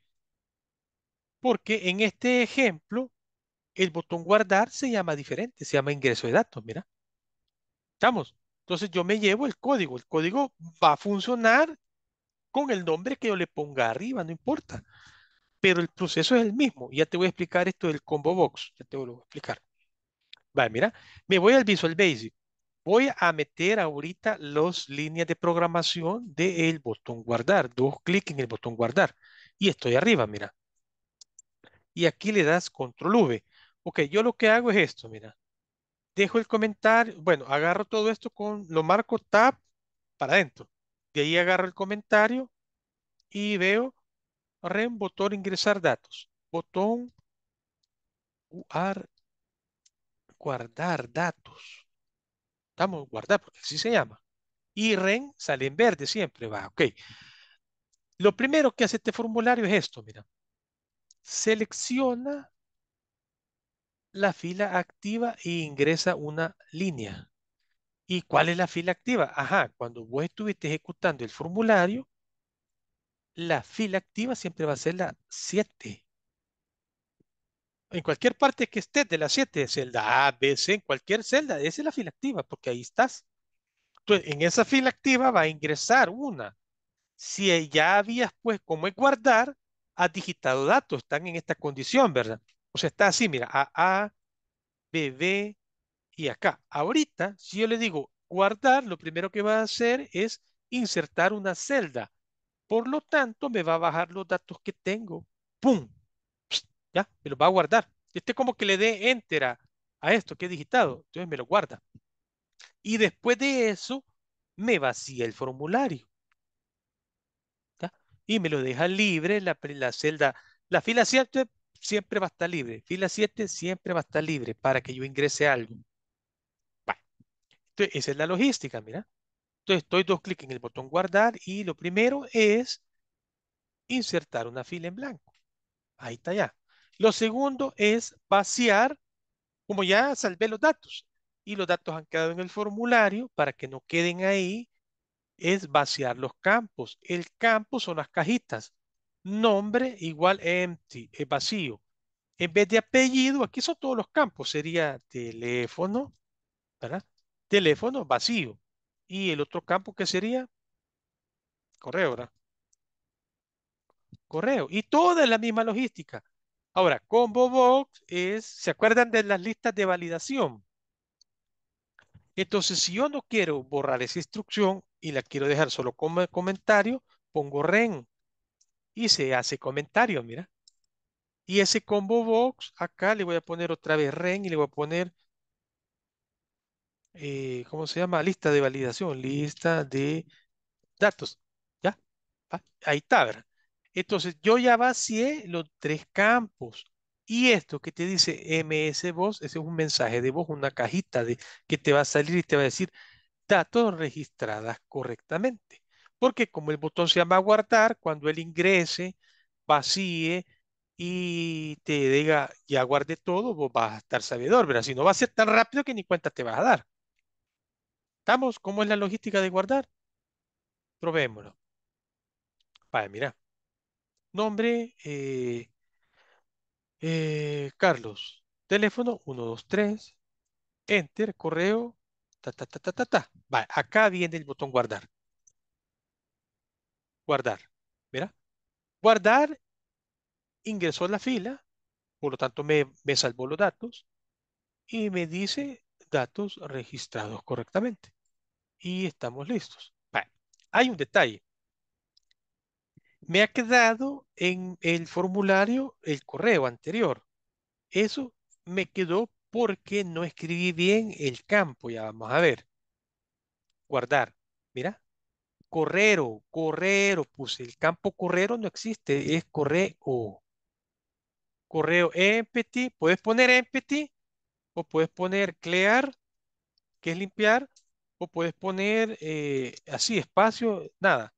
Porque en este ejemplo, el botón guardar se llama diferente, se llama ingreso de datos, mira. ¿Estamos? Entonces yo me llevo el código. El código va a funcionar con el nombre que yo le ponga arriba, no importa. Pero el proceso es el mismo. Ya te voy a explicar esto del combo box. Ya te lo voy a explicar. Vale, mira. Me voy al Visual Basic. Voy a meter ahorita las líneas de programación del botón guardar. Dos clic en el botón guardar. Y estoy arriba, mira. Y aquí le das control V. Ok, yo lo que hago es esto, mira. Dejo el comentario. Bueno, agarro todo esto con, lo marco tab para adentro. De ahí agarro el comentario y veo REM, botón ingresar datos. Botón guardar datos. Estamos guardar, porque así se llama. Y REN sale en verde siempre, va, ok. Lo primero que hace este formulario es esto, mira. Selecciona la fila activa e ingresa una línea. ¿Y cuál es la fila activa? Ajá, cuando vos estuviste ejecutando el formulario, la fila activa siempre va a ser la 7 en cualquier parte que esté de las siete, celda A, B, C, en cualquier celda, esa es la fila activa, porque ahí estás. Entonces, en esa fila activa va a ingresar una. Si ya habías, pues, como es guardar, has digitado datos, están en esta condición, ¿verdad? O sea, está así, mira, A, B, B y acá. Ahorita, si yo le digo guardar, lo primero que va a hacer es insertar una celda. Por lo tanto, me va a bajar los datos que tengo. ¡Pum! ¿ya? Me lo va a guardar. este como que le dé enter a, esto que he digitado, entonces me lo guarda. Y después de eso, me vacía el formulario. ¿ya? Y me lo deja libre la, celda, la fila 7 siempre va a estar libre, fila 7 siempre va a estar libre para que yo ingrese algo. Entonces, esa es la logística, mira. Entonces, doy dos clics en el botón guardar y lo primero es insertar una fila en blanco. Ahí está ya. Lo segundo es vaciar, como ya salvé los datos y los datos han quedado en el formulario para que no queden ahí, es vaciar los campos. El campo son las cajitas. Nombre igual empty, es vacío. En vez de apellido, aquí son todos los campos. Sería teléfono, ¿verdad? Teléfono vacío. Y el otro campo que sería correo, ¿verdad? Correo. Y toda la misma logística. Ahora, combo box es, ¿se acuerdan de las listas de validación? Entonces, si yo no quiero borrar esa instrucción y la quiero dejar solo como comentario, pongo ren y se hace comentario, mira. Y ese combo box, acá le voy a poner otra vez ren y le voy a poner, eh, ¿cómo se llama? Lista de validación, lista de datos. ¿Ya? Ah, ahí está, ¿verdad? Entonces, yo ya vacié los tres campos. Y esto que te dice MS Voz, ese es un mensaje de voz, una cajita de, que te va a salir y te va a decir datos registradas correctamente. Porque como el botón se llama guardar, cuando él ingrese, vacíe y te diga ya guardé todo, vos vas a estar sabedor, Pero Si no va a ser tan rápido que ni cuenta te vas a dar. ¿Estamos? ¿Cómo es la logística de guardar? Probémoslo. Vale, mira. Nombre, eh, eh, Carlos. Teléfono 123. Enter, correo. Ta, ta, ta, ta, ta, acá viene el botón guardar. Guardar. Mira. Guardar ingresó la fila, por lo tanto me, salvó los datos y me dice datos registrados correctamente. Y estamos listos. Hay un detalle me ha quedado en el formulario el correo anterior. Eso me quedó porque no escribí bien el campo. Ya vamos a ver. Guardar. Mira. correo, correo puse. El campo correo no existe, es correo. Correo empty. Puedes poner empty o puedes poner clear, que es limpiar, o puedes poner eh, así, espacio, nada.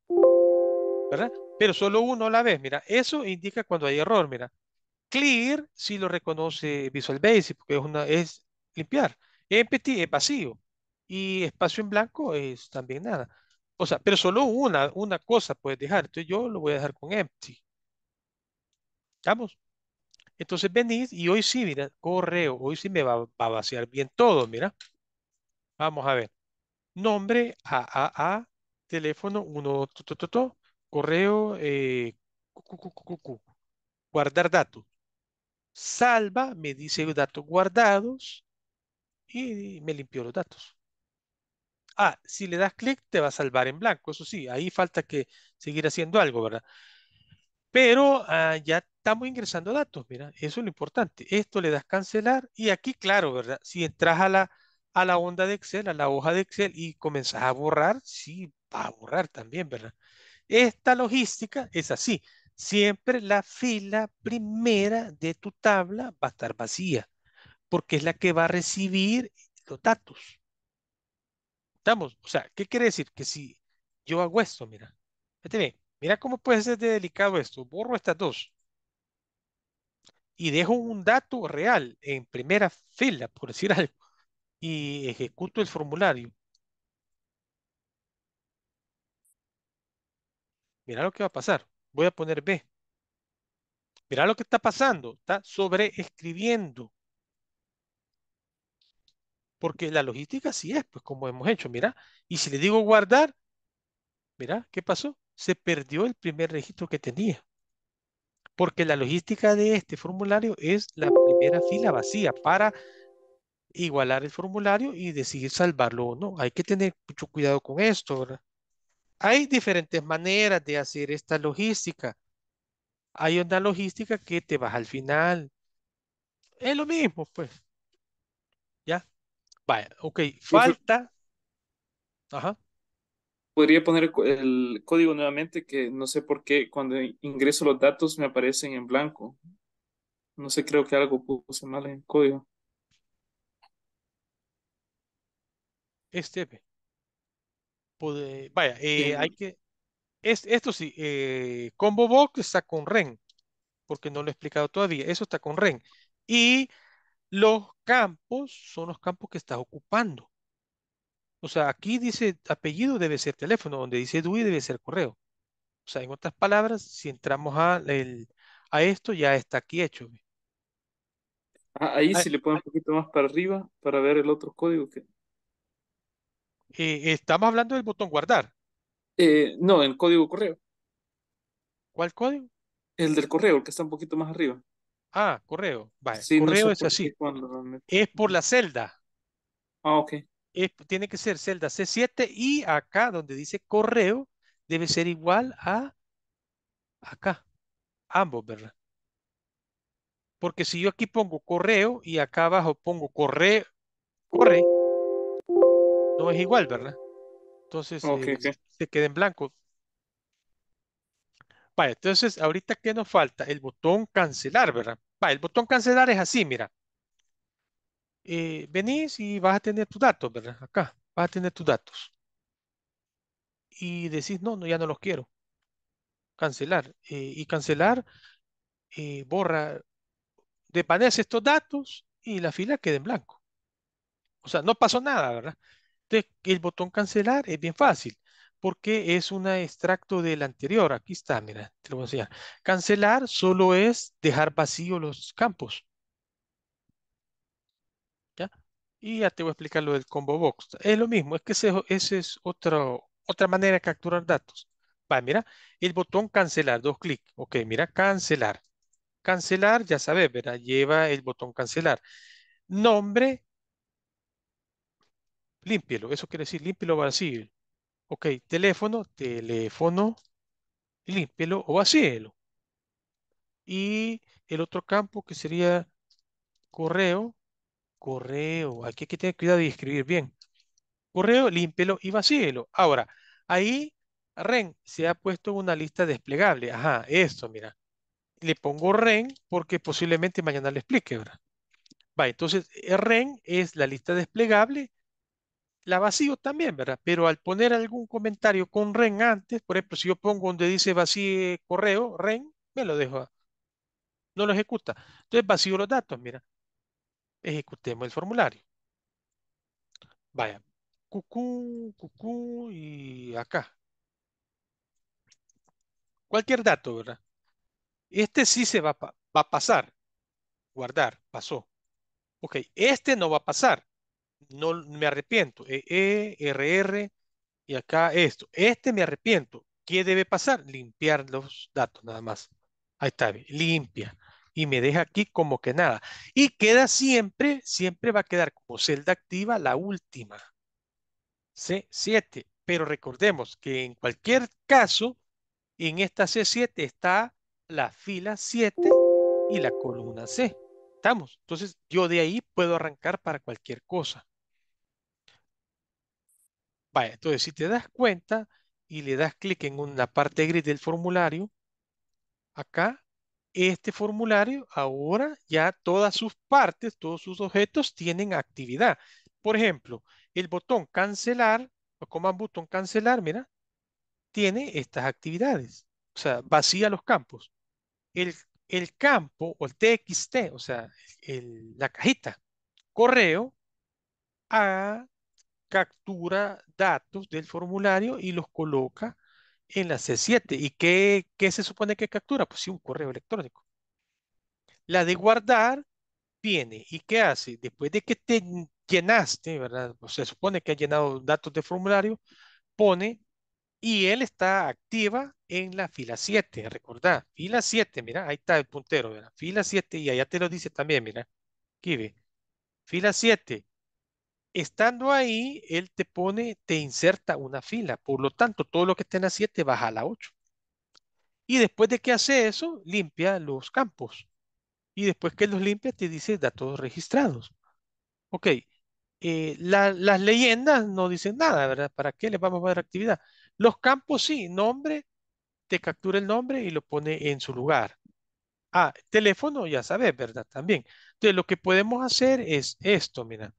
¿Verdad? pero solo uno a la vez, mira, eso indica cuando hay error, mira. Clear si lo reconoce Visual Basic, porque es, una, es limpiar. Empty es vacío. Y espacio en blanco es también nada. O sea, pero solo una, una cosa puedes dejar. Entonces yo lo voy a dejar con empty. ¿Estamos? Entonces venís y hoy sí, mira, correo, hoy sí me va, a vaciar bien todo, mira. Vamos a ver. Nombre AAA, teléfono 1, to, correo, eh, guardar datos. Salva, me dice datos guardados y me limpió los datos. Ah, si le das clic te va a salvar en blanco, eso sí, ahí falta que seguir haciendo algo, ¿verdad? Pero ah, ya estamos ingresando datos, mira, eso es lo importante. Esto le das cancelar y aquí, claro, ¿verdad? Si entras a la, a la onda de Excel, a la hoja de Excel y comenzás a borrar, sí, va a borrar también, ¿verdad? Esta logística es así. Siempre la fila primera de tu tabla va a estar vacía, porque es la que va a recibir los datos. ¿Estamos? O sea, ¿qué quiere decir? Que si yo hago esto, mira, fíjate bien, mira cómo puede ser delicado esto. Borro estas dos y dejo un dato real en primera fila, por decir algo, y ejecuto el formulario. Mira lo que va a pasar. Voy a poner B. Mira lo que está pasando. Está sobreescribiendo. Porque la logística sí es, pues como hemos hecho, mira. Y si le digo guardar, mira, ¿qué pasó? Se perdió el primer registro que tenía. Porque la logística de este formulario es la primera fila vacía para igualar el formulario y decidir salvarlo o no. Hay que tener mucho cuidado con esto, ¿verdad? Hay diferentes maneras de hacer esta logística. Hay una logística que te vas al final. Es lo mismo, pues. ¿Ya? Vaya, ok. Falta. Ajá. Podría poner el código nuevamente que no sé por qué cuando ingreso los datos me aparecen en blanco. No sé, creo que algo puse mal en el código. Este vaya, eh, hay que. Es, esto sí, eh, Combo Box está con Ren, porque no lo he explicado todavía. Eso está con Ren. Y los campos son los campos que estás ocupando. O sea, aquí dice apellido debe ser teléfono, donde dice DUI debe ser correo. O sea, en otras palabras, si entramos a, esto, ya está aquí hecho. Ah, ahí, ah, si le ponemos un poquito más para arriba para ver el otro código que. Eh, estamos hablando del botón guardar. Eh, no, el código correo. ¿Cuál código? El del correo, el que está un poquito más arriba. Ah, correo. correo es así. Es por la celda. Ah, ok. tiene que ser celda C7 y acá donde dice correo debe ser igual a acá. Ambos, ¿verdad? Porque si yo aquí pongo correo y acá abajo pongo correo, corre, no es igual, ¿verdad? Entonces eh, se queda en blanco. Vale, entonces ahorita qué nos falta el botón cancelar, ¿verdad? Vale, el botón cancelar es así, mira. Eh, venís y vas a tener tus datos, ¿verdad? Acá, vas a tener tus datos. Y decís, no, no, ya no los quiero. Cancelar. Eh, y cancelar borra, desvanece estos datos y la fila queda en blanco. O sea, no pasó nada, ¿verdad? el botón cancelar es bien fácil porque es un extracto del anterior. Aquí está, mira, te lo voy a enseñar. Cancelar solo es dejar vacíos los campos. ¿Ya? Y ya te voy a explicar lo del combo box. Es lo mismo, es que esa es otra manera de capturar datos. Va, mira, el botón cancelar, dos clics. Ok, mira, cancelar. Cancelar, ya sabes, ¿verdad? Lleva el botón cancelar. Nombre, límpielo. Eso quiere decir o vacío. Ok, teléfono, teléfono, límpielo o vacíelo. Y el otro campo que sería correo, correo. Aquí hay que tener cuidado de escribir bien. Correo, límpielo y vacíelo. Ahora, ahí REN se ha puesto una lista desplegable. Ajá, esto, mira. Le pongo REN porque posiblemente mañana le explique, ¿verdad? Va, entonces eh, REN es la lista desplegable la vacío también, ¿verdad? Pero al poner algún comentario con ren antes, por ejemplo, si yo pongo donde dice vacío correo, ren, me lo dejo, no lo ejecuta. Entonces vacío los datos, mira. Ejecutemos el formulario. Vaya, cucú, cucú y acá. Cualquier dato, ¿verdad? Este sí se va, va a pasar. Guardar, pasó. Ok, este no va a pasar no me arrepiento. E, e, R y acá esto. Este me arrepiento. ¿Qué debe pasar? Limpiar los datos nada más. Ahí está, limpia. Y me deja aquí como que nada. Y queda siempre, siempre va a quedar como celda activa la última. C7. Pero recordemos que en cualquier caso, en esta C7 está la fila 7 y la columna C estamos. Entonces, yo de ahí puedo arrancar para cualquier cosa. Vaya, entonces, si te das cuenta y le das clic en una parte gris del formulario, acá, este formulario, ahora ya todas sus partes, todos sus objetos tienen actividad. Por ejemplo, el botón cancelar, o un botón cancelar, mira, tiene estas actividades. O sea, vacía los campos. El el campo o el TXT, o sea, la cajita correo a captura datos del formulario y los coloca en la C7. ¿Y qué, se supone que captura? Pues sí, un correo electrónico. La de guardar viene y ¿qué hace? Después de que te llenaste, ¿verdad? Pues se supone que ha llenado datos de formulario, pone y él está activa en la fila 7, recordá, fila 7, mira, ahí está el puntero, ¿verdad? fila 7 y allá te lo dice también, mira, ve, fila 7. Estando ahí, él te pone, te inserta una fila, por lo tanto, todo lo que esté en la 7 baja a la 8. Y después de que hace eso, limpia los campos. Y después que los limpia, te dice datos registrados. Ok, eh, las leyendas no dicen nada, ¿verdad? ¿Para qué les vamos a dar actividad? Los campos sí, nombre, te captura el nombre y lo pone en su lugar. Ah, teléfono, ya sabes, ¿verdad? También. Entonces, lo que podemos hacer es esto, mira.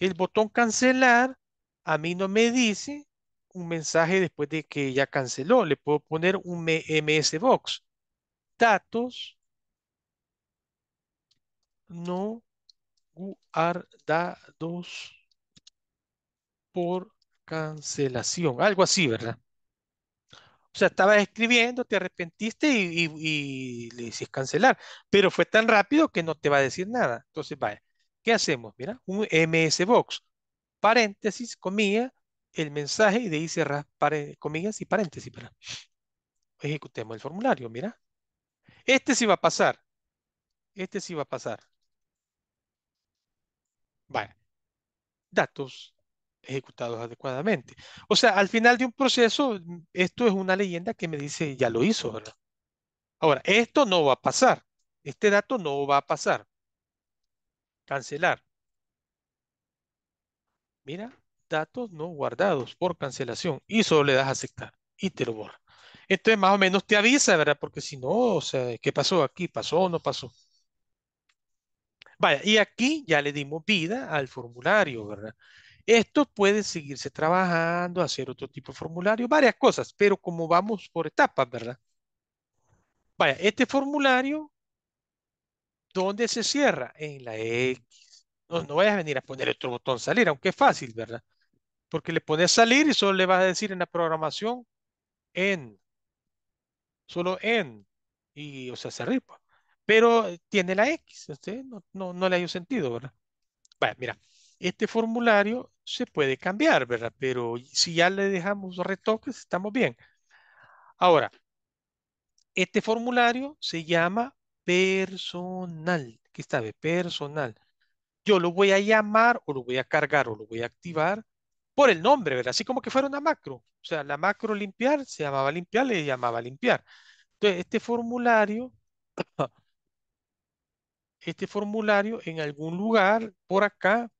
El botón cancelar a mí no me dice un mensaje después de que ya canceló. Le puedo poner un MS Box. Datos no guardados por cancelación. Algo así, ¿verdad? O sea, estabas escribiendo, te arrepentiste y, le hiciste cancelar, pero fue tan rápido que no te va a decir nada. Entonces, vaya, ¿qué hacemos? Mira, un MS Box paréntesis, comilla, el mensaje y de ahí cerrar comillas y paréntesis. para Ejecutemos el formulario, mira. Este sí va a pasar. Este sí va a pasar. Vaya. Datos ejecutados adecuadamente. O sea, al final de un proceso, esto es una leyenda que me dice, ya lo hizo, ¿verdad? Ahora, esto no va a pasar. Este dato no va a pasar. Cancelar. Mira, datos no guardados por cancelación y solo le das a aceptar y te lo borra. Entonces, más o menos te avisa, ¿verdad? Porque si no, o sea, ¿qué pasó aquí? ¿Pasó o no pasó? Vaya, y aquí ya le dimos vida al formulario, ¿verdad? Esto puede seguirse trabajando, hacer otro tipo de formulario, varias cosas, pero como vamos por etapas, ¿verdad? Vaya, este formulario, ¿dónde se cierra? En la X. No, no vayas a venir a poner otro botón salir, aunque es fácil, ¿verdad? Porque le pones salir y solo le vas a decir en la programación en. Solo en. Y, o sea, se arriba. Pero eh, tiene la X. No, no, le hay sentido, ¿verdad? Vaya, mira este formulario se puede cambiar, ¿verdad? Pero si ya le dejamos retoques, estamos bien. Ahora, este formulario se llama personal. ¿Qué está de personal? Yo lo voy a llamar o lo voy a cargar o lo voy a activar por el nombre, ¿verdad? Así como que fuera una macro. O sea, la macro limpiar se llamaba limpiar, le llamaba limpiar. Entonces, este formulario, este formulario en algún lugar por acá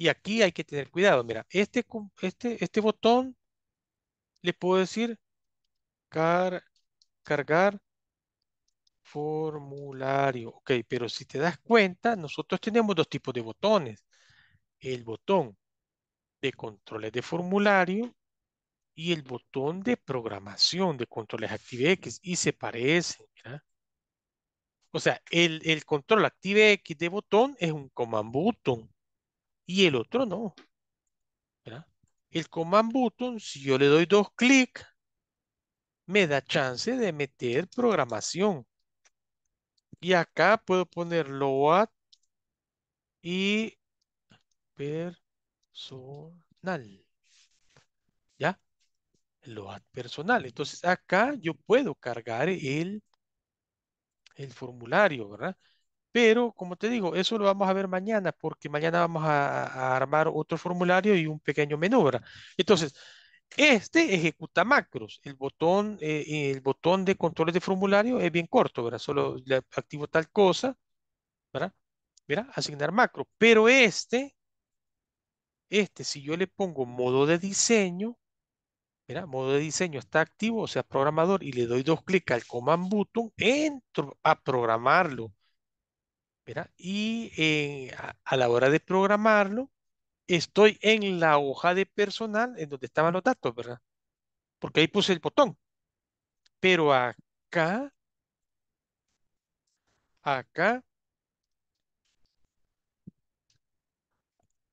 y aquí hay que tener cuidado. Mira, este, este, este botón le puedo decir cargar formulario. Ok, pero si te das cuenta, nosotros tenemos dos tipos de botones. El botón de controles de formulario y el botón de programación de controles ActiveX y se parecen. O sea, el, el control ActiveX de botón es un command button y el otro no. El command button, si yo le doy dos clics, me da chance de meter programación. Y acá puedo poner load y personal. ¿Ya? Load personal. Entonces acá yo puedo cargar el, el formulario, ¿verdad? Pero, como te digo, eso lo vamos a ver mañana, porque mañana vamos a, armar otro formulario y un pequeño menú, Entonces, este ejecuta macros. El botón, eh, el botón de controles de formulario es bien corto, ¿verdad? Solo activo tal cosa, ¿verdad? Mira, asignar macro. Pero este, este, si yo le pongo modo de diseño, mira, modo de diseño está activo, o sea, programador, y le doy dos clics al command button, entro a programarlo. Y eh, a, la hora de programarlo, estoy en la hoja de personal en donde estaban los datos, ¿verdad? Porque ahí puse el botón. Pero acá, acá,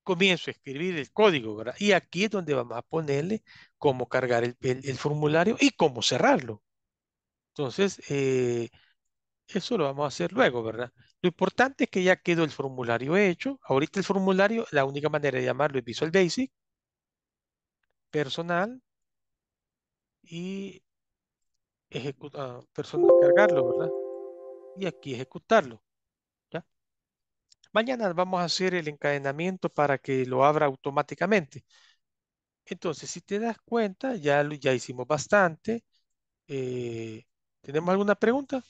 comienzo a escribir el código, ¿verdad? Y aquí es donde vamos a ponerle cómo cargar el, formulario y cómo cerrarlo. Entonces, eh, eso lo vamos a hacer luego, ¿verdad? Lo importante es que ya quedó el formulario hecho. Ahorita el formulario, la única manera de llamarlo es Visual Basic, personal y Ejecutar. Ah, personal cargarlo, ¿verdad? Y aquí ejecutarlo. Mañana vamos a hacer el encadenamiento para que lo abra automáticamente. Entonces, si te das cuenta, ya, ya hicimos bastante. Eh, ¿Tenemos alguna pregunta?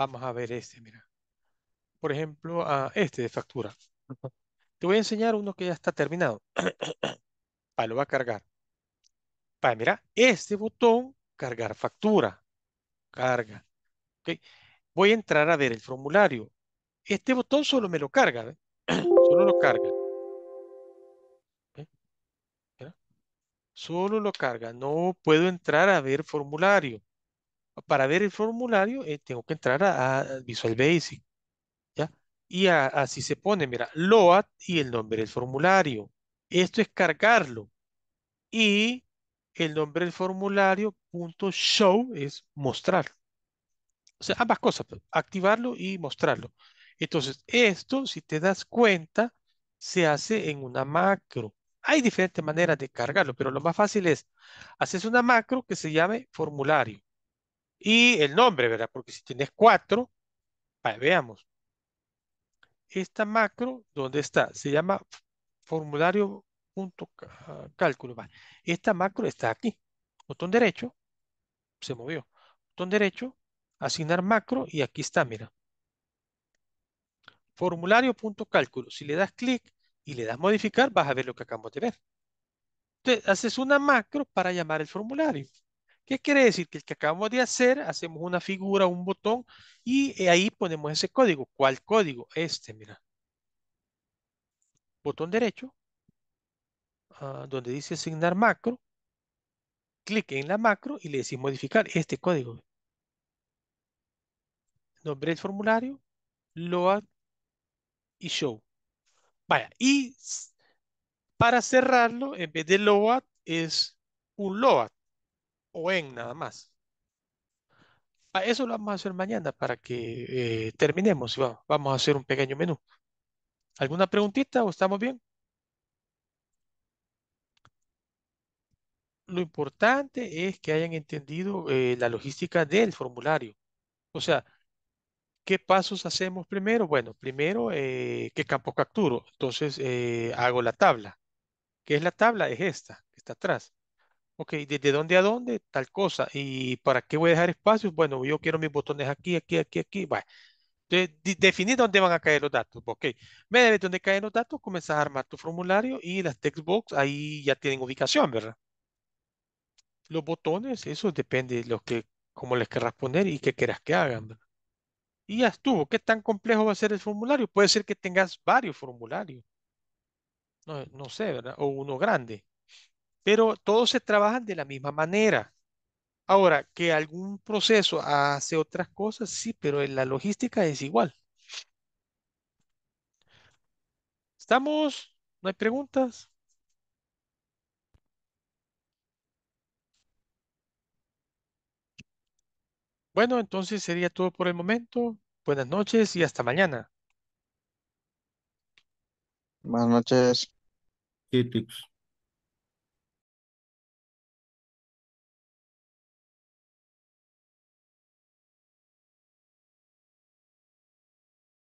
Vamos a ver este, mira. Por ejemplo, a ah, este de factura. Te voy a enseñar uno que ya está terminado. Ah, lo va a cargar. Para, mira, este botón, cargar factura. Carga. ¿Okay? Voy a entrar a ver el formulario. Este botón solo me lo carga. Solo lo carga. Solo lo carga. No puedo entrar a ver formulario para ver el formulario, eh, tengo que entrar a, Visual Basic. ¿ya? Y así se pone, mira, LOAD y el nombre del formulario. Esto es cargarlo. Y el nombre del formulario, punto show, es mostrar. O sea, ambas cosas, pues, activarlo y mostrarlo. Entonces, esto, si te das cuenta, se hace en una macro. Hay diferentes maneras de cargarlo, pero lo más fácil es, haces una macro que se llame formulario. Y el nombre, ¿verdad? Porque si tienes cuatro, veamos. Esta macro, ¿dónde está? Se llama formulario Esta macro está aquí. Botón derecho, se movió. Botón derecho, asignar macro y aquí está, mira. Formulario Si le das clic y le das modificar, vas a ver lo que acabamos de ver. Entonces, haces una macro para llamar el formulario. ¿Qué quiere decir? Que el que acabamos de hacer, hacemos una figura, un botón y eh, ahí ponemos ese código. ¿Cuál código? Este, mira. Botón derecho, ah, donde dice asignar macro. Clic en la macro y le decimos modificar este código. Nombre del formulario, load y show. Vaya, y para cerrarlo, en vez de load, es un load o en nada más. Ah, eso lo vamos a hacer mañana para que eh, terminemos. vamos a hacer un pequeño menú. ¿Alguna preguntita o estamos bien? Lo importante es que hayan entendido eh, la logística del formulario. O sea, ¿qué pasos hacemos primero? Bueno, primero, eh, ¿qué campo capturo? Entonces, hago la tabla. ¿Qué es la tabla? Es esta, que está atrás. Ok, ¿desde dónde a dónde? Tal cosa. ¿Y para qué voy a dejar espacios? Bueno, yo quiero mis botones aquí, aquí, aquí, aquí. Bueno, definir dónde van a caer los datos. Ok, media dónde caen los datos, comienzas a armar tu formulario y las text textbox ahí ya tienen ubicación, ¿verdad? Los botones, eso depende de los que, cómo les querrás poner y qué quieras que hagan, Y ya estuvo. ¿Qué tan complejo va a ser el formulario? Puede ser que tengas varios formularios. no sé, ¿verdad? O uno grande pero todos se trabajan de la misma manera. Ahora, que algún proceso hace otras cosas, sí, pero en la logística es igual. ¿Estamos? ¿No hay preguntas? Bueno, entonces sería todo por el momento. Buenas noches y hasta mañana. Buenas noches. Sí,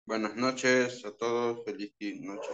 Buenas noches a todos, feliz noche.